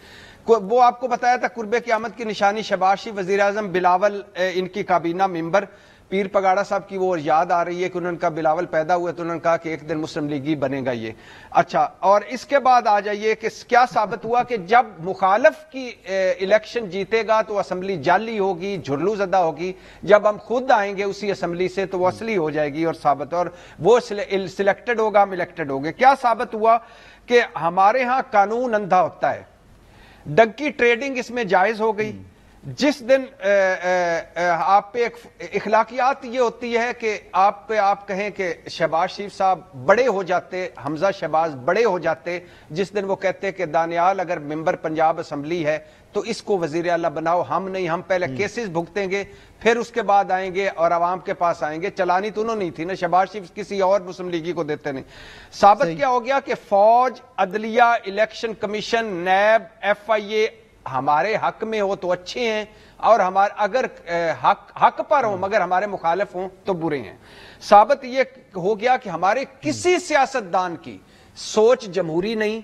वो आपको बताया था कुर्बे की आमद की निशानी शबाशी वजीर बिलावल इनकी काबीना मेंबर पीर पगाड़ा साहब की वो याद आ रही है कि उन्होंने कहा बिलावल पैदा हुआ तो उन्होंने कहा कि एक दिन मुस्लिम लीग ही बनेगा ये अच्छा और इसके बाद आ जाइए कि क्या साबित हुआ कि जब मुखालफ की इलेक्शन जीतेगा तो असम्बली जाली होगी झुरलू जदा होगी जब हम खुद आएंगे उसी असम्बली से तो वो असली हो जाएगी और साबित और वो सिलेक्टेड होगा हम इलेक्टेड होंगे क्या साबित हुआ कि हमारे यहां कानून अंधा होता है डंकी ट्रेडिंग इसमें जायज हो गई जिस दिन आप पे एक इखलाकियात ये होती है कि आप पे आप कहें कि शहबाज शरीफ साहब बड़े हो जाते हमजा शहबाज बड़े हो जाते जिस दिन वो कहते कि दानियाल अगर मेंबर पंजाब असम्बली है तो इसको वजीर अला बनाओ हम नहीं हम पहले केसेस हम्म। भुगतेंगे फिर उसके बाद आएंगे और आवाम के पास आएंगे चलानी तो उन्होंने थी ना शहबाज शरीफ किसी और मुस्लिम लीगी को देते नहीं साबित क्या हो गया कि फौज अदलिया election commission NAB F I A हमारे हक में हो तो अच्छे हैं और हमारे अगर हक हक पर हो मगर हमारे मुखालिफ हों तो बुरे हैं साबित ये हो गया कि हमारे किसी सियासतदान की सोच जमहूरी नहीं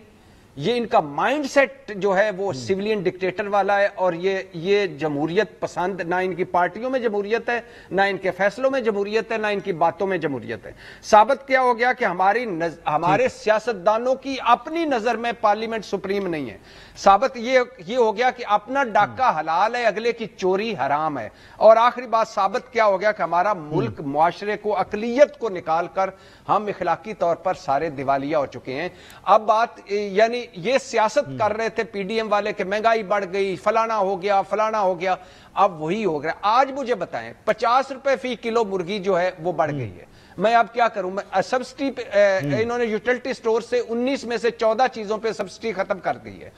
ये इनका माइंडसेट जो है वो सिविलियन हम्म। डिक्टेटर वाला है और ये ये जमहूरियत पसंद ना इनकी पार्टियों में जमहूरियत है ना इनके फैसलों में जमहूरियत है ना इनकी बातों में जमहूरियत है साबित क्या हो गया कि हमारी नज, हमारे सियासतदानों की अपनी नजर में पार्लियामेंट सुप्रीम नहीं है साबित ये ये हो गया कि अपना डाका हम्म। हलाल है अगले की चोरी हराम है और आखिरी बात साबित क्या हो गया कि हमारा हम्म। मुल्क मुआशरे को अकलीत को निकाल कर हम इखलाकी तौर पर सारे दिवालिया हो चुके हैं अब बात यानी ये सियासत हम्म। कर रहे थे पीडीएम वाले कि महंगाई बढ़ गई फलाना हो गया फलाना हो गया अब वही हो गया आज मुझे बताएं पचास रुपए फी किलो मुर्गी जो है वो बढ़ गई हम्म। है मैं अब क्या करूं मैं सब्सिडी हम्म। इन्होंने यूटिलिटी स्टोर से 19 में से 14 चीजों पे सब्सिडी खत्म कर दी है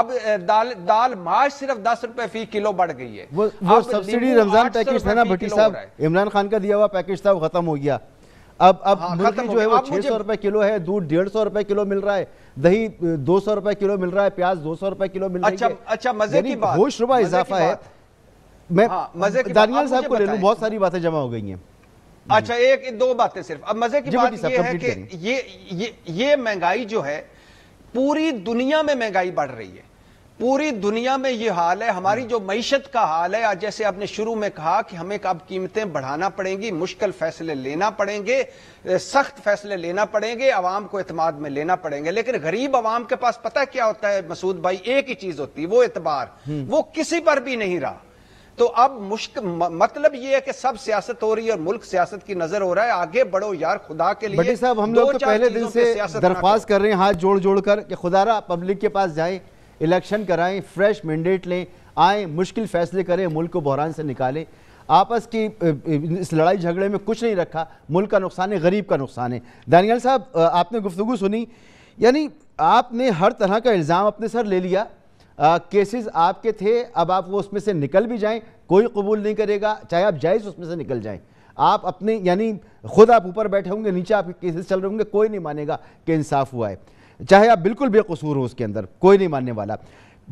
अब दाल दाल माज सिर्फ दस रुपए फी किलो बढ़ गई है वो, वो सब्सिडी रमजान पैकेज था ना भट्टी साहब इमरान खान का दिया हुआ पैकेज था वो खत्म हो गया अब अब हाँ, मुर्गी जो है वो छह सौ रुपए किलो है दूध डेढ़ सौ रुपए किलो मिल रहा है दही दो सौ रुपए किलो मिल रहा है प्याज दो सौ रुपए किलो मिल रहा अच्छा, है अच्छा मजे की बात इजाफा है मैं हाँ, मजे की दानियाल साहब को ले लूं बहुत सारी बातें जमा हो गई हैं अच्छा एक दो बातें सिर्फ अब मजे की बात ये है कि ये ये महंगाई जो है पूरी दुनिया में महंगाई बढ़ रही है पूरी दुनिया में ये हाल है हमारी जो मीशत का हाल है आज जैसे आपने शुरू में कहा कि हमें अब कीमतें बढ़ाना पड़ेंगी मुश्किल फैसले लेना पड़ेंगे सख्त फैसले लेना पड़ेंगे अवाम को एतमाद में लेना पड़ेंगे लेकिन गरीब आवाम के पास पता क्या होता है मसूद भाई एक ही चीज होती है वो एतबार हम्म। वो किसी पर भी नहीं रहा तो अब मुश्किल मतलब ये है कि सब सियासत हो रही है और मुल्क सियासत की नजर हो रहा है आगे बढ़ो यार खुदा के लिए साहब हम लोग तो पहले दिन से दरख्वास्त कर रहे हैं हाथ जोड़ जोड़ कर कि खुदारा पब्लिक के पास जाए इलेक्शन कराएं फ्रेश मैंडेट लें आए मुश्किल फैसले करें मुल्क को बहरान से निकालें आपस की इस लड़ाई झगड़े में कुछ नहीं रखा मुल्क का नुकसान है गरीब का नुकसान है दानियाल साहब आपने गुफ्तु सुनी यानी आपने हर तरह का इल्ज़ाम अपने सर ले लिया केसेस आपके थे अब आप वो उसमें से निकल भी जाएं कोई कबूल नहीं करेगा चाहे आप जायज़ उसमें से निकल जाएं आप अपने यानी खुद आप ऊपर बैठे होंगे नीचे आपके केसेस चल रहे होंगे कोई नहीं मानेगा कि इंसाफ हुआ है चाहे आप बिल्कुल बेकसूर हो उसके अंदर कोई नहीं मानने वाला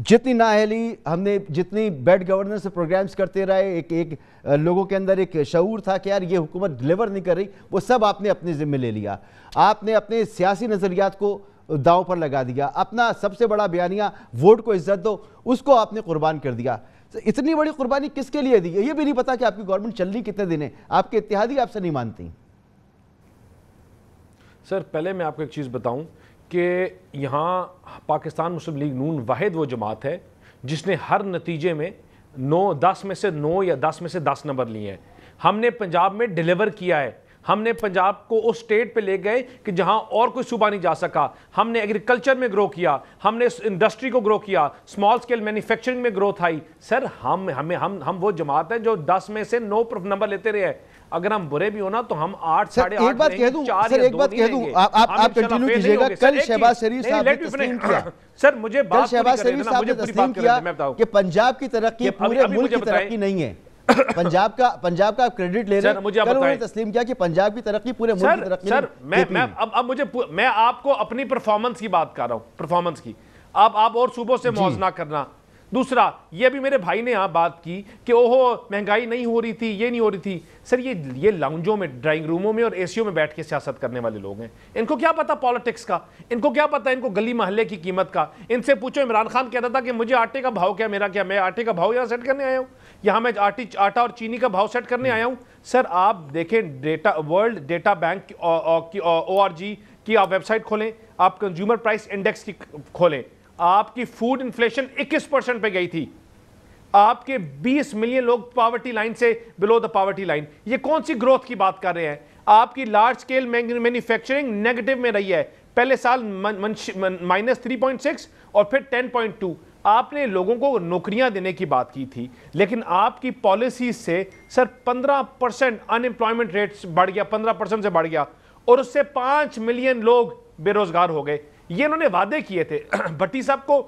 जितनी नाहली हमने जितनी बैड गवर्नेंस प्रोग्राम्स करते रहे एक एक लोगों के अंदर एक शूर था कि यार ये हुकूमत डिलीवर नहीं कर रही वो सब आपने अपने ज़िम्मे ले लिया आपने अपने सियासी नज़रियात को दाव पर लगा दिया अपना सबसे बड़ा बयानिया वोट को इज्जत दो उसको आपने कुर्बान कर दिया तो इतनी बड़ी कुर्बानी किसके लिए दी ये भी नहीं पता कि आपकी गवर्नमेंट चल रही कितने दिन है आपके इतिहादी आपसे नहीं मानती सर पहले मैं आपको एक चीज़ बताऊं कि यहाँ पाकिस्तान मुस्लिम लीग नून वाद वो जमात है जिसने हर नतीजे में नौ दस में से नौ या दस में से दस नंबर लिए हैं हमने पंजाब में डिलीवर किया है हमने पंजाब को उस स्टेट पे ले गए कि जहां और कोई सूबा नहीं जा सका हमने एग्रीकल्चर में ग्रो किया हमने इंडस्ट्री को ग्रो किया स्मॉल स्केल मैन्युफैक्चरिंग में ग्रोथ आई सर हम हमें हम हम वो जमात है जो 10 में से 9 नंबर लेते रहे हैं अगर हम बुरे भी हो ना तो हम आठ साढ़े एक बात कह दूं सर एक बात कह दूं आप कंटिन्यू कीजिएगा कल शहबाज शरीफ साहब किया सर मुझे शहबाज शरीफ साहब ने तस्लीम किया कि पंजाब की तरक्की पूरे मुल्क की तरक्की नहीं है पंजाब का पंजाब का क्रेडिट ले रहे हैं मुझे कल उन्होंने तस्लीम किया कि पंजाब की तरक्की पूरे मुल्क की तरक्की सर मैं e। मैं अब अब मुझे मैं आपको अपनी परफॉर्मेंस की बात कर रहा हूं परफॉर्मेंस की अब आप और सूबों से मौज ना करना दूसरा ये भी मेरे भाई ने यहाँ बात की कि ओहो महंगाई नहीं हो रही थी ये नहीं हो रही थी सर ये ये लाउंजों में ड्राइंग रूमों में और एसीओ में बैठ के सियासत करने वाले लोग हैं इनको क्या पता पॉलिटिक्स का इनको क्या पता इनको गली मोहल्ले की कीमत का इनसे पूछो इमरान खान कहता था कि मुझे आटे का भाव क्या मेरा क्या मैं आटे का भाव यहाँ सेट करने आया हूँ यहाँ मैं आटी आटा और चीनी का भाव सेट करने आया हूँ सर आप देखें डेटा वर्ल्ड डेटा बैंक की ओ आर जी की आप वेबसाइट खोलें आप कंज्यूमर प्राइस इंडेक्स की खोलें आपकी फूड इन्फ्लेशन 21 परसेंट पर गई थी आपके 20 मिलियन लोग पावर्टी लाइन से बिलो द पावर्टी लाइन ये कौन सी ग्रोथ की बात कर रहे हैं आपकी लार्ज स्केल मैन्युफैक्चरिंग नेगेटिव में रही है पहले साल माइनस थ्री पॉइंट सिक्स और फिर टेन पॉइंट टू आपने लोगों को नौकरियां देने की बात की थी लेकिन आपकी पॉलिसी से सर पंद्रह परसेंट अनएम्प्लॉयमेंट रेट बढ़ गया पंद्रह परसेंट से बढ़ गया और उससे पांच मिलियन लोग बेरोजगार हो गए ये इन्होंने वादे किए थे भट्टी साहब को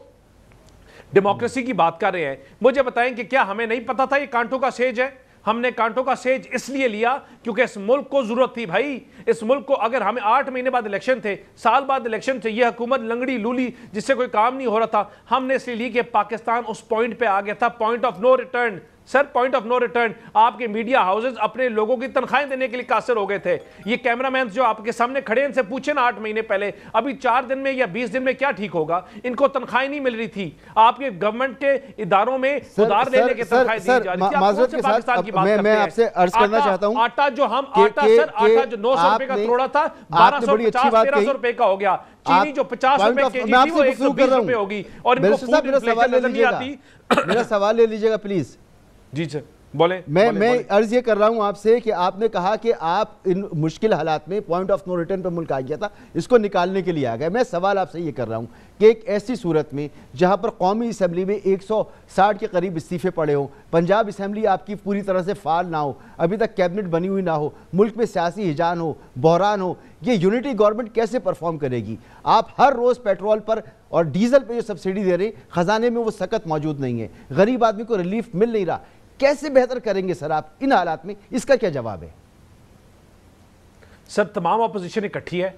डेमोक्रेसी की बात कर रहे हैं मुझे बताएं कि क्या हमें नहीं पता था ये कांटों का सेज है हमने कांटों का सेज इसलिए लिया क्योंकि इस मुल्क को जरूरत थी भाई इस मुल्क को अगर हमें आठ महीने बाद इलेक्शन थे साल बाद इलेक्शन थे यह हुकूमत लंगड़ी लूली जिससे कोई काम नहीं हो रहा था हमने इसलिए ली कि पाकिस्तान उस पॉइंट पे आ गया था point of no return sir point of no return आपके मीडिया हाउसेज अपने लोगों की तनख्वाहें देने के लिए कासर हो गए थे ये कैमरामैन जो आपके सामने खड़े हैं इनसे पूछे ना आठ महीने पहले अभी चार दिन में या बीस दिन में क्या ठीक होगा इनको तनख्वाहें नहीं मिल रही थी आपके गवर्नमेंट के इदारों में उधार देने के तनख्वाहें आटा जो हम आटा सर आटा जो नौ सौ रुपए का थोड़ा था बारह सौ पचास तेरह सौ रुपए का हो गया चीनी जो पचास रुपए होगी और मेरा सवाल ले लीजिएगा प्लीज जी सर बोले मैं बोले, मैं अर्ज ये कर रहा हूँ आपसे कि आपने कहा कि आप इन मुश्किल हालात में पॉइंट ऑफ नो रिटर्न पर मुल्क आ गया था इसको निकालने के लिए आ गया मैं सवाल आपसे ये कर रहा हूँ कि एक ऐसी सूरत में जहाँ पर कौमी असम्बली में 160 के करीब इस्तीफे पड़े हों पंजाब असम्बली आपकी पूरी तरह से फाल ना हो अभी तक कैबिनेट बनी हुई ना हो मुल्क में सियासी हिजान हो बहरान हो ये यूनिटी गवर्नमेंट कैसे परफॉर्म करेगी आप हर रोज़ पेट्रोल पर और डीजल पर जो सब्सिडी दे रहे हैं ख़जाने में वो सकत मौजूद नहीं है गरीब आदमी को रिलीफ मिल नहीं रहा कैसे बेहतर करेंगे सर आप इन हालात में इसका क्या जवाब है सर तमाम अपोजिशन इकट्ठी है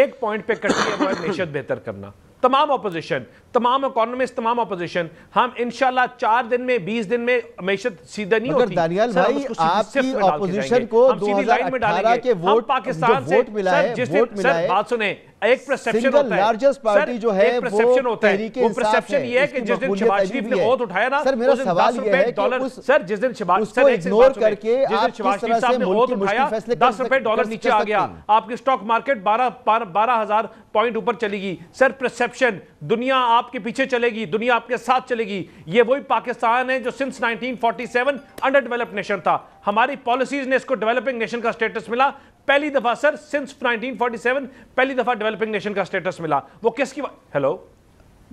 एक पॉइंट पे इकट्ठी है मीशत बेहतर करना तमाम अपोजिशन तमाम इकोनॉमिस्ट तमाम अपोजिशन हम इनशाला चार दिन में बीस दिन में मीशत सीधा नहीं होती दानियाल भाई आपकी अपोजिशन को हम सीधी लाइन में डालेंगे हम पाकिस्तान से सर जिस दिन सर बात सुने एक परसेप्शन होता है लार्जेस्ट पार्टी जो है परसेप्शन होता है वो परसेप्शन ये है कि जिस दिन शिवाज शरीफ ने वोट उठाया ना सर मेरा सवाल ये है डॉलर सर जिस दिन शिवाज सर इग्नोर करके जिस दिन शिवाज शरीफ साहब ने वोट उठाया दस रुपए डॉलर नीचे आ गया आपकी स्टॉक मार्केट बारह बारह हजार पॉइंट ऊपर चलेगी सर परसेप्शन दुनिया आपके पीछे चलेगी दुनिया आपके साथ चलेगी ये वही पाकिस्तान है जो सिंस 1947 अंडर डेवलप्ड नेशन था हमारी पॉलिसीज ने इसको डेवलपिंग नेशन का स्टेटस मिला पहली दफा सर सिंस 1947 पहली दफा डेवलपिंग नेशन का स्टेटस मिला वो किसकी हेलो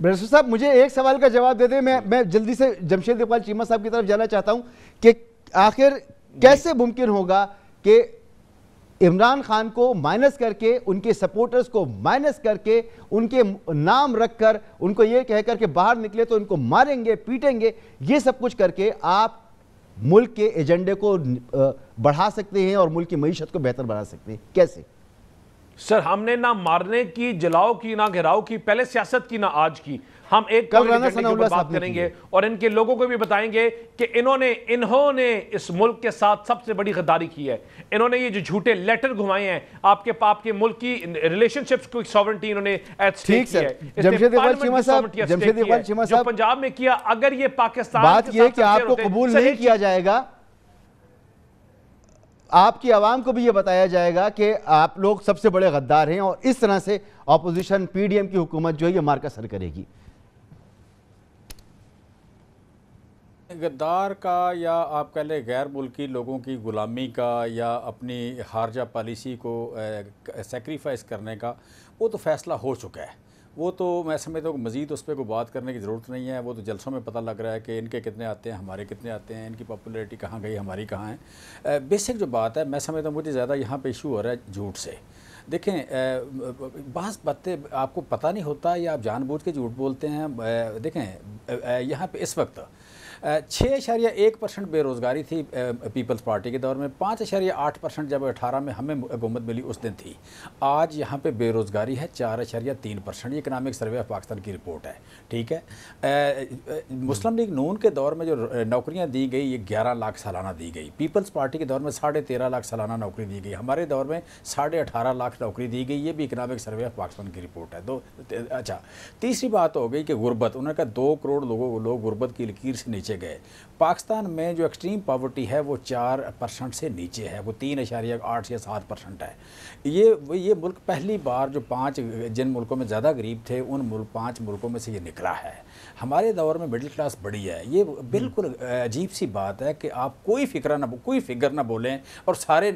ब्रसू साहब मुझे एक सवाल का जवाब दे दे मैं मैं जल्दी से जमशेद इकबाल चीमा साहब की तरफ जाना चाहता हूं कि आखिर कैसे मुमकिन होगा कि इमरान खान को माइनस करके उनके सपोर्टर्स को माइनस करके उनके नाम रखकर उनको ये कहकर के बाहर निकले तो उनको मारेंगे पीटेंगे ये सब कुछ करके आप मुल्क के एजेंडे को बढ़ा सकते हैं और मुल्क की मीशत को बेहतर बना सकते हैं कैसे सर हमने ना मारने की जलाओ की ना घेराव की पहले सियासत की ना आज की हम एक कल बात करेंगे और इनके लोगों को भी बताएंगे कि इन्होंने इन्होंने इस मुल्क के साथ सबसे बड़ी गद्दारी की है इन्होंने ये जो झूठे लेटर घुमाए हैं आपके पाप के मुल्क की रिलेशनशिप्स को सॉवरेंटी इन्होंने ठीक है पंजाब में किया अगर ये पाकिस्तान आपको कबूल नहीं किया जाएगा आपकी आवाम को भी ये बताया जाएगा कि आप लोग सबसे बड़े गद्दार हैं और इस तरह से अपोजिशन पीडीएम की हुकूमत जो है ये मार्का सर करेगी गद्दार का या आप कह लें गैर मुल्की लोगों की ग़ुलामी का या अपनी हारजा पॉलिसी को सेक्रीफाइस करने का वो तो फैसला हो चुका है वो तो मैं समझता हूँ मज़ीद उस पर कोई बात करने की ज़रूरत नहीं है वो तो जलसों में पता लग रहा है कि इनके कितने आते हैं हमारे कितने आते हैं इनकी पॉपुलरिटी कहाँ गई हमारी कहाँ है बेसिक जो बात है मैं समझता हूँ मुझे ज़्यादा यहाँ पे इशू हो रहा है झूठ से देखें बहस बातें आपको पता नहीं होता या आप जानबूझ के झूठ बोलते हैं देखें यहाँ पर इस वक्त छः अशारिया एक परसेंट बेरोज़गारी थी पीपल्स पार्टी के दौर में पाँच अशारिया आठ परसेंट जब अठारह में हमें बहुमत मिली उस दिन थी आज यहाँ पे बेरोज़गारी है चार अशारिया तीन percent economic survey of Pakistan की रिपोर्ट है ठीक है मुस्लिम लीग नून के दौर में जो नौकरियाँ दी गई ये ग्यारह लाख सालाना दी गई पीपल्स पार्टी के दौर में साढ़े तेरह लाख सालाना नौकरी दी गई हमारे दौर में साढ़े अठारह लाख नौकरी दी गई ये भी इकनॉमिक सर्वे ऑफ पाकिस्तान की रिपोर्ट है दो अच्छा तीसरी बात हो गई कि गुर्बत उन्होंने कहा दो करोड़ लोगों को लोग गुर्बत की लकीर से नीचे गए पाकिस्तान में जो एक्सट्रीम पावर्टी है वो चार परसेंट से नीचे है वो तीन अशारे आठ या सात परसेंट है ये ये मुल्क पहली बार जो पाँच जिन मुल्कों में ज़्यादा गरीब थे उन मुल्क पाँच मुल्कों में से ये निकला है हमारे दौर में मिडिल क्लास बड़ी है ये बिल्कुल अजीब सी बात है कि आप कोई फिक्र ना कोई फिक्र ना बोलें और सारे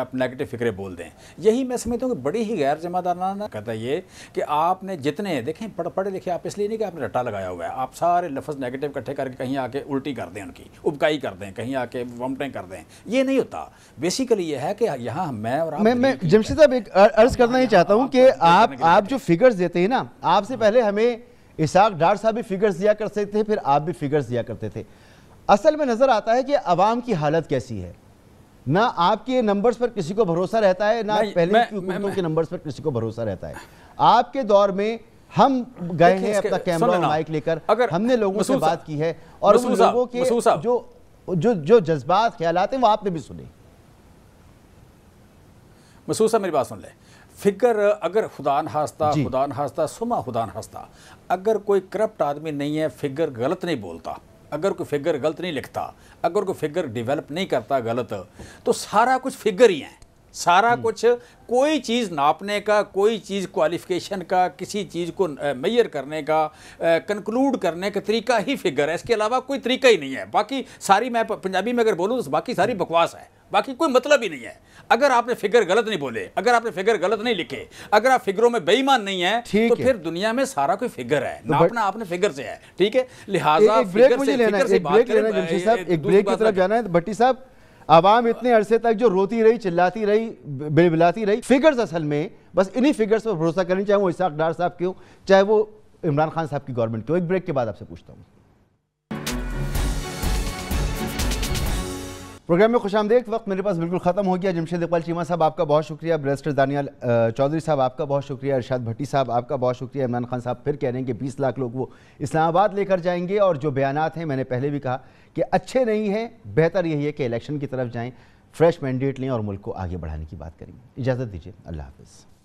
आप नेगेटिव फिक्रे बोल दें यही मैं समझता हूँ कि बड़ी ही गैर जिम्मेदाराना कहता ये कि आपने जितने देखें पढ़ पढ़े लिखे आप इसलिए नहीं कि आपने रट्टा लगाया हुआ है आप सारे लफ्ज़ नेगेटिव इकट्ठे करके कहीं आके उल्टी कर दें उनकी उबकाई कर दें कहीं आके वमटें कर दें ये नहीं होता बेसिकली ये है कि यहाँ मैं और जमशेद साहब एक अर्ज करना ही चाहता हूँ कि आप आप जो फिगर्स देते हैं ना आपसे पहले हमें इसाक डार साहब भी फिगर्स दिया करते थे फिर आप भी फिगर्स दिया करते थे असल में नज़र आता है कि आवाम की हालत कैसी है ना आपके नंबर्स पर किसी को भरोसा रहता है ना पहले मैं, मैं, मैं, के नंबर्स पर किसी को भरोसा रहता है आपके दौर में हम गए हैं अपना कैमरा माइक लेकर हमने लोगों से बात की है और उन लोगों के जो जो जो जज्बात ख्याल हैं वो आपने भी सुने है मेरी बात सुन ले फिगर अगर खुदा हास्ता खुदा हास्ता सुमा खुदा हास्ता अगर कोई करप्ट आदमी नहीं है फिगर गलत नहीं बोलता अगर कोई फिगर गलत नहीं लिखता अगर कोई फिगर डेवलप नहीं करता गलत तो सारा कुछ फिगर ही है सारा हम्म। कुछ कोई चीज़ नापने का कोई चीज़ क्वालिफिकेशन का किसी चीज़ को मैयर करने का कंक्लूड करने का तरीका ही फिगर है इसके अलावा कोई तरीका ही नहीं है बाकी सारी मैं पंजाबी में अगर बोलूँ तो बाकी सारी बकवास है बाकी कोई मतलब ही नहीं है अगर आपने फिगर गलत नहीं बोले अगर आपने फिगर गलत नहीं लिखे अगर आप फिगरों में बेईमान नहीं है तो है। फिर दुनिया में सारा कोई फिगर है तो नापना आपने फिगर से है ठीक है लिहाजा एक ब्रेक की तरफ जाना है तो भट्टी साहब आवाम इतने अरसे तक जो रोती रही चिल्लाती रही बिलबिलाती रही फिगर्स असल में बस इन्हीं फिगर्स पर भरोसा करें चाहे वो इसाक डार साहब क्यों चाहे वो इमरान खान साहब की गवर्नमेंट क्यों एक ब्रेक के बाद आपसे पूछता हूँ प्रोग्राम में खुश एक वक्त मेरे पास बिल्कुल ख़त्म हो गया जमशेद इकबाल चीमा साहब आपका बहुत शुक्रिया ब्रेस्टर दानियाल चौधरी साहब आपका बहुत शुक्रिया अरशाद भट्टी साहब आपका बहुत शुक्रिया इमरान खान साहब फिर कह रहे हैं कि बीस लाख लोग वो इस्लामाबाद लेकर जाएंगे और जो बयान हैं मैंने पहले भी कहा कि अच्छे नहीं हैं बेहतर यही है कि इलेक्शन की तरफ जाएँ फ्रेश मैंडेट लें और मुल्क को आगे बढ़ाने की बात करेंगे इजाज़त दीजिए अल्लाह हाफ़